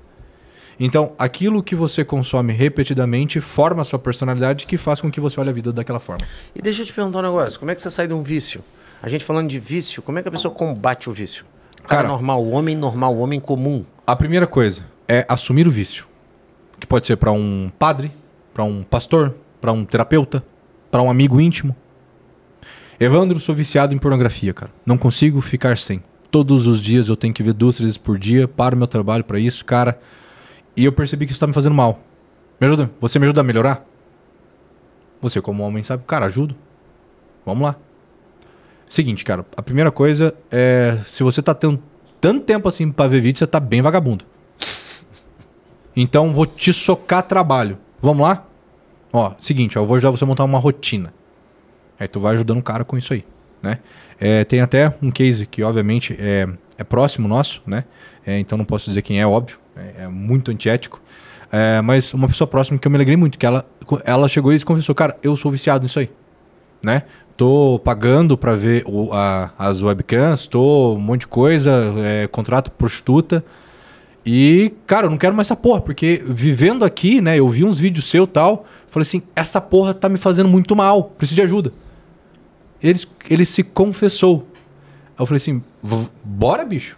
Então, aquilo que você consome repetidamente forma a sua personalidade que faz com que você olhe a vida daquela forma. E deixa eu te perguntar um negócio, como é que você sai de um vício? A gente falando de vício, como é que a pessoa combate o vício? O cara, cara normal, homem normal, homem comum. A primeira coisa é assumir o vício, que pode ser para um padre, para um pastor, para um terapeuta, para um amigo íntimo. Evandro, sou viciado em pornografia, cara. Não consigo ficar sem. Todos os dias eu tenho que ver duas, três vezes por dia, paro meu trabalho para isso, cara. E eu percebi que isso tá me fazendo mal. Me ajuda? Você me ajuda a melhorar? Você, como homem, sabe? Cara, ajudo. Vamos lá. Seguinte, cara, a primeira coisa é. Se você tá tendo tanto tempo assim pra ver vídeo, você tá bem vagabundo. Então vou te socar trabalho. Vamos lá? Ó, seguinte, ó, eu vou ajudar você a montar uma rotina. Aí tu vai ajudando o cara com isso aí, né? É, tem até um case que, obviamente, é, é próximo nosso, né? É, então não posso dizer quem é, óbvio. É, é muito antiético. É, mas uma pessoa próxima que eu me alegrei muito, que ela, ela chegou e confessou, cara, eu sou viciado nisso aí, né? tô pagando para ver o, a, as webcams, tô um monte de coisa, é, contrato prostituta. E, cara, eu não quero mais essa porra, porque vivendo aqui, né, eu vi uns vídeos seu tal, falei assim, essa porra tá me fazendo muito mal, preciso de ajuda. Ele, ele se confessou. eu falei assim, bora, bicho.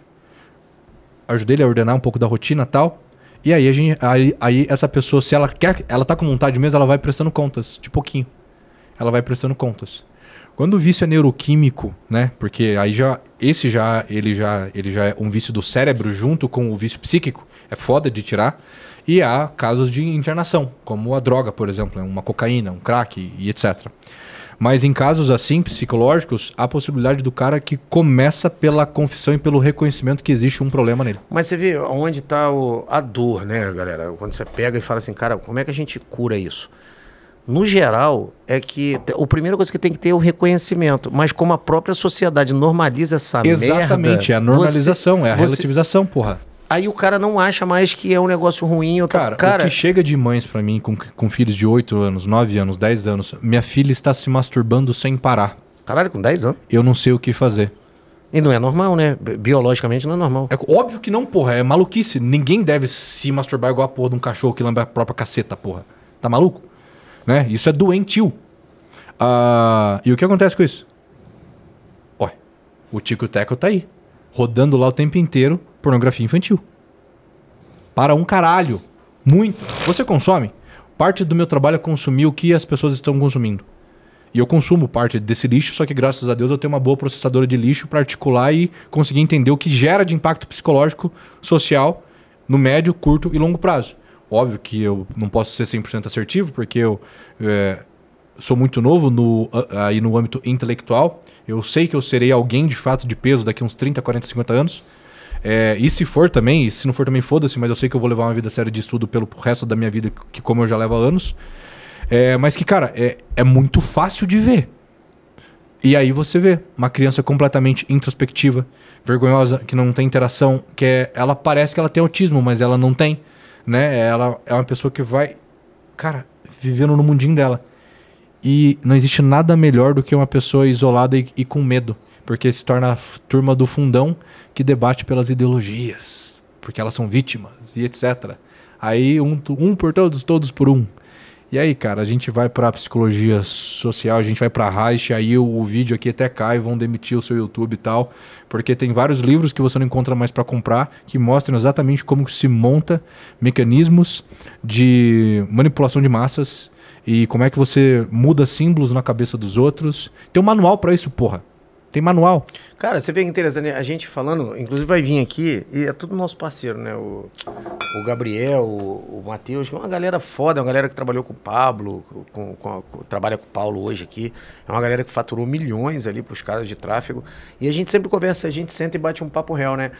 Ajudei ele a ordenar um pouco da rotina tal. E aí, a gente, aí, aí essa pessoa, se ela quer, ela tá com vontade mesmo, ela vai prestando contas, de pouquinho. Ela vai prestando contas. Quando o vício é neuroquímico, né? Porque aí já esse já ele já ele já é um vício do cérebro junto com o vício psíquico, é foda de tirar. E há casos de internação, como a droga, por exemplo, é uma cocaína, um crack e etc. Mas em casos assim, psicológicos, há a possibilidade do cara que começa pela confissão e pelo reconhecimento que existe um problema nele. Mas você vê onde está a dor, né, galera? Quando você pega e fala assim, cara, como é que a gente cura isso? no geral, é que o primeira coisa que tem que ter é o reconhecimento. Mas como a própria sociedade normaliza essa Exatamente, merda, é a normalização, você, é a relativização, você... porra. Aí o cara não acha mais que é um negócio ruim. Ou cara, tá... cara, o que chega de mães para mim com, com filhos de 8 anos, 9 anos, 10 anos, minha filha está se masturbando sem parar. Caralho, com 10 anos? Eu não sei o que fazer. E não é normal, né? Biologicamente não é normal. É óbvio que não, porra. É maluquice. Ninguém deve se masturbar igual a porra de um cachorro que lambe a própria caceta, porra. Tá maluco? Né? Isso é doentio. Ah, e o que acontece com isso? o Tico Teco tá aí, rodando lá o tempo inteiro pornografia infantil. Para um caralho. Muito. Você consome? Parte do meu trabalho é consumir o que as pessoas estão consumindo. E eu consumo parte desse lixo, só que graças a Deus eu tenho uma boa processadora de lixo para articular e conseguir entender o que gera de impacto psicológico, social, no médio, curto e longo prazo. Óbvio que eu não posso ser 100% assertivo, porque eu é, sou muito novo no, aí no âmbito intelectual. Eu sei que eu serei alguém de fato de peso daqui uns 30, 40, 50 anos. É, e se for também, e se não for também, foda-se, mas eu sei que eu vou levar uma vida séria de estudo pelo resto da minha vida, que como eu já levo há anos. É, mas que, cara, é, é muito fácil de ver. E aí você vê uma criança completamente introspectiva, vergonhosa, que não tem interação, que é, ela parece que ela tem autismo, mas ela não tem né? Ela é uma pessoa que vai, cara, vivendo no mundinho dela. E não existe nada melhor do que uma pessoa isolada e, e com medo, porque se torna a turma do fundão que debate pelas ideologias, porque elas são vítimas e etc. Aí um, um por todos, todos por um. E aí, cara, a gente vai para psicologia social, a gente vai para Reich, aí o, o, vídeo aqui até cai, vão demitir o seu YouTube e tal, porque tem vários livros que você não encontra mais para comprar que mostram exatamente como se monta mecanismos de manipulação de massas e como é que você muda símbolos na cabeça dos outros. Tem um manual para isso, porra. Tem manual. Cara, você vê que interessante. Né? A gente falando, inclusive vai vir aqui, e é tudo nosso parceiro, né? O, o Gabriel, o, o Matheus, é uma galera foda, é uma galera que trabalhou com o Pablo, com, com, com, trabalha com o Paulo hoje aqui. É uma galera que faturou milhões ali para os caras de tráfego. E a gente sempre conversa, a gente senta e bate um papo real, né?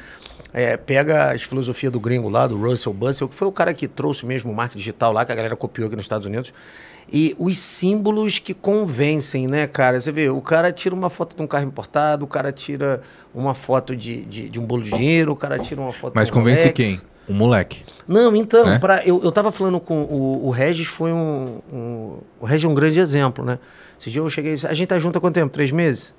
É, pega as filosofias do gringo lá, do Russell Bussell, que foi o cara que trouxe mesmo o marketing digital lá, que a galera copiou aqui nos Estados Unidos. E os símbolos que convencem, né, cara? Você vê, o cara tira uma foto de um carro importado, o cara tira uma foto de, de, de um bolo de dinheiro, o cara tira uma foto Mas de um convence Rolex. quem? O moleque. Não, então, né? pra, eu, eu tava falando com o, o Regis, foi um, um, O Regis é um grande exemplo, né? Esse dia eu cheguei. A gente tá junto há quanto tempo? Três meses?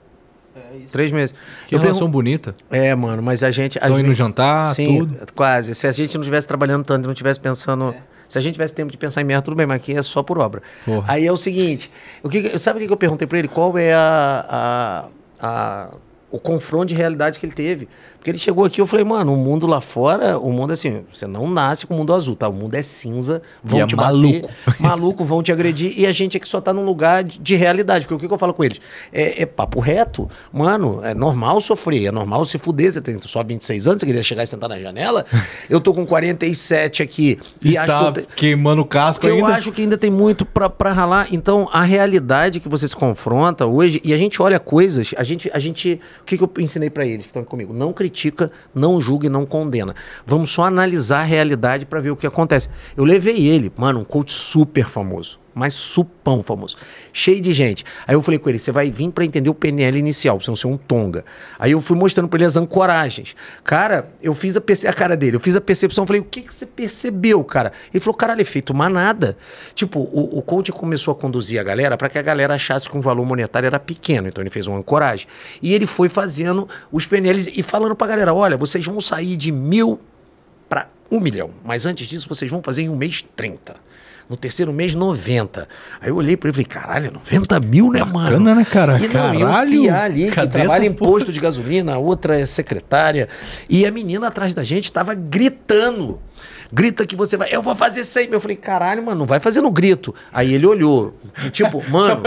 É, é isso. Três meses. Que eu relação pergun... bonita. É, mano, mas a gente... Estão indo gente... jantar, Sim, tudo? quase. Se a gente não estivesse trabalhando tanto, não estivesse pensando... É. Se a gente tivesse tempo de pensar em merda, tudo bem, mas aqui é só por obra. Porra. Aí é o seguinte, o que, sabe o que eu perguntei para ele? Qual é a, a, a, o confronto de realidade que ele teve? Porque ele chegou aqui, eu falei, mano, o mundo lá fora, o mundo é assim, você não nasce com o mundo azul, tá? O mundo é cinza, vão é te maluco. bater, maluco, vão te agredir. E a gente aqui só tá num lugar de, de realidade. Porque o que, que, eu falo com eles? É, é, papo reto. Mano, é normal sofrer, é normal se fuder. Você tem só 26 anos, você queria chegar e sentar na janela. Eu tô com 47 aqui. E, e acho tá que eu, queimando o casco eu ainda. Eu acho que ainda tem muito pra, pra ralar. Então, a realidade que você se confronta hoje, e a gente olha coisas, a gente, a gente o que, que eu ensinei para eles que estão comigo? Não criticar critica, não julga e não condena. Vamos só analisar a realidade para ver o que acontece. Eu levei ele, mano, um coach super famoso mas supão famoso. Cheio de gente. Aí eu falei com ele: você vai vir para entender o PNL inicial, você não é ser um tonga. Aí eu fui mostrando para ele as ancoragens. Cara, eu fiz a, a cara dele, eu fiz a percepção, falei: o que, que você percebeu, cara? Ele falou: caralho, efeito é manada. Tipo, o, o coach começou a conduzir a galera para que a galera achasse que um valor monetário era pequeno. Então ele fez uma ancoragem. E ele foi fazendo os PNLs e falando para a galera: olha, vocês vão sair de mil para um milhão. Mas antes disso, vocês vão fazer em um mês 30. No terceiro mês, 90. Aí eu olhei pra ele e falei, caralho, 90 mil, né, Bacana, mano? Bacana, né, cara? E, não, caralho, e os ali, que trabalha em posto de gasolina, a outra é secretária. E a menina atrás da gente tava gritando grita que você vai. Eu vou fazer 100 mil. Eu falei, caralho, mano, não vai fazer no grito. Aí ele olhou. Tipo, mano.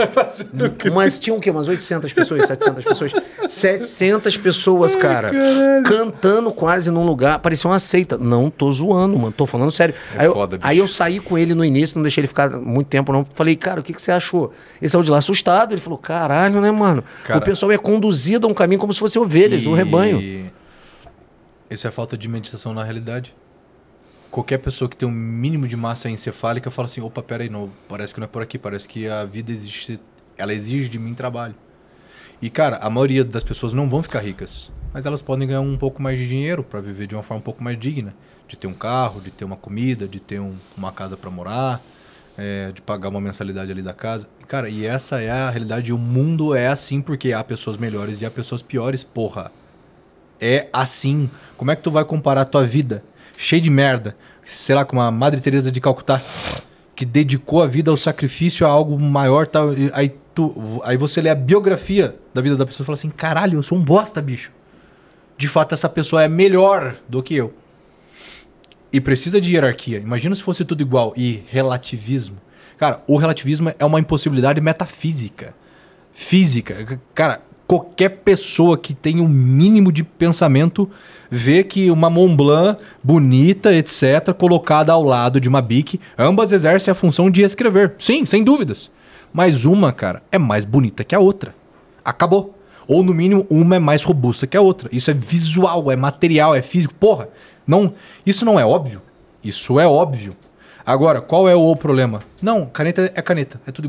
mas tinha o quê? Umas 800 pessoas, 700 pessoas? 700 pessoas, Ai, cara. Caralho. Cantando quase num lugar. Parecia uma seita. Não tô zoando, mano. Tô falando sério. É aí, foda, eu, aí, eu, saí com ele no início, não deixei ele ficar muito tempo, não. Falei, cara, o que, que você achou? Ele saiu de lá assustado. Ele falou, caralho, né, mano? O pessoal é conduzido a um caminho como se fosse ovelhas, e... um rebanho. Essa é falta de meditação na realidade qualquer pessoa que tem um mínimo de massa encefálica fala assim, opa, peraí, não, parece que não é por aqui, parece que a vida existe, ela exige de mim trabalho. E cara, a maioria das pessoas não vão ficar ricas, mas elas podem ganhar um pouco mais de dinheiro para viver de uma forma um pouco mais digna, de ter um carro, de ter uma comida, de ter um, uma casa para morar, é, de pagar uma mensalidade ali da casa. Cara, e essa é a realidade. o mundo é assim porque há pessoas melhores e há pessoas piores, porra. É assim. Como é que tu vai comparar a tua vida? cheio de merda, sei lá, com uma Madre Teresa de Calcutá, que dedicou a vida ao sacrifício a algo maior, tal, e, aí tu, aí você lê a biografia da vida da pessoa e fala assim: "Caralho, eu sou um bosta, bicho". De fato, essa pessoa é melhor do que eu. E precisa de hierarquia. Imagina se fosse tudo igual e relativismo. Cara, o relativismo é uma impossibilidade metafísica. Física. Cara, qualquer pessoa que tem o um mínimo de pensamento vê que uma Mont Blanc bonita, etc., colocada ao lado de uma Bic, ambas exercem a função de escrever. Sim, sem dúvidas. Mas uma, cara, é mais bonita que a outra. Acabou. Ou no mínimo, uma é mais robusta que a outra. Isso é visual, é material, é físico. Porra, não, isso não é óbvio. Isso é óbvio. Agora, qual é o problema? Não, caneta é caneta, é tudo igual.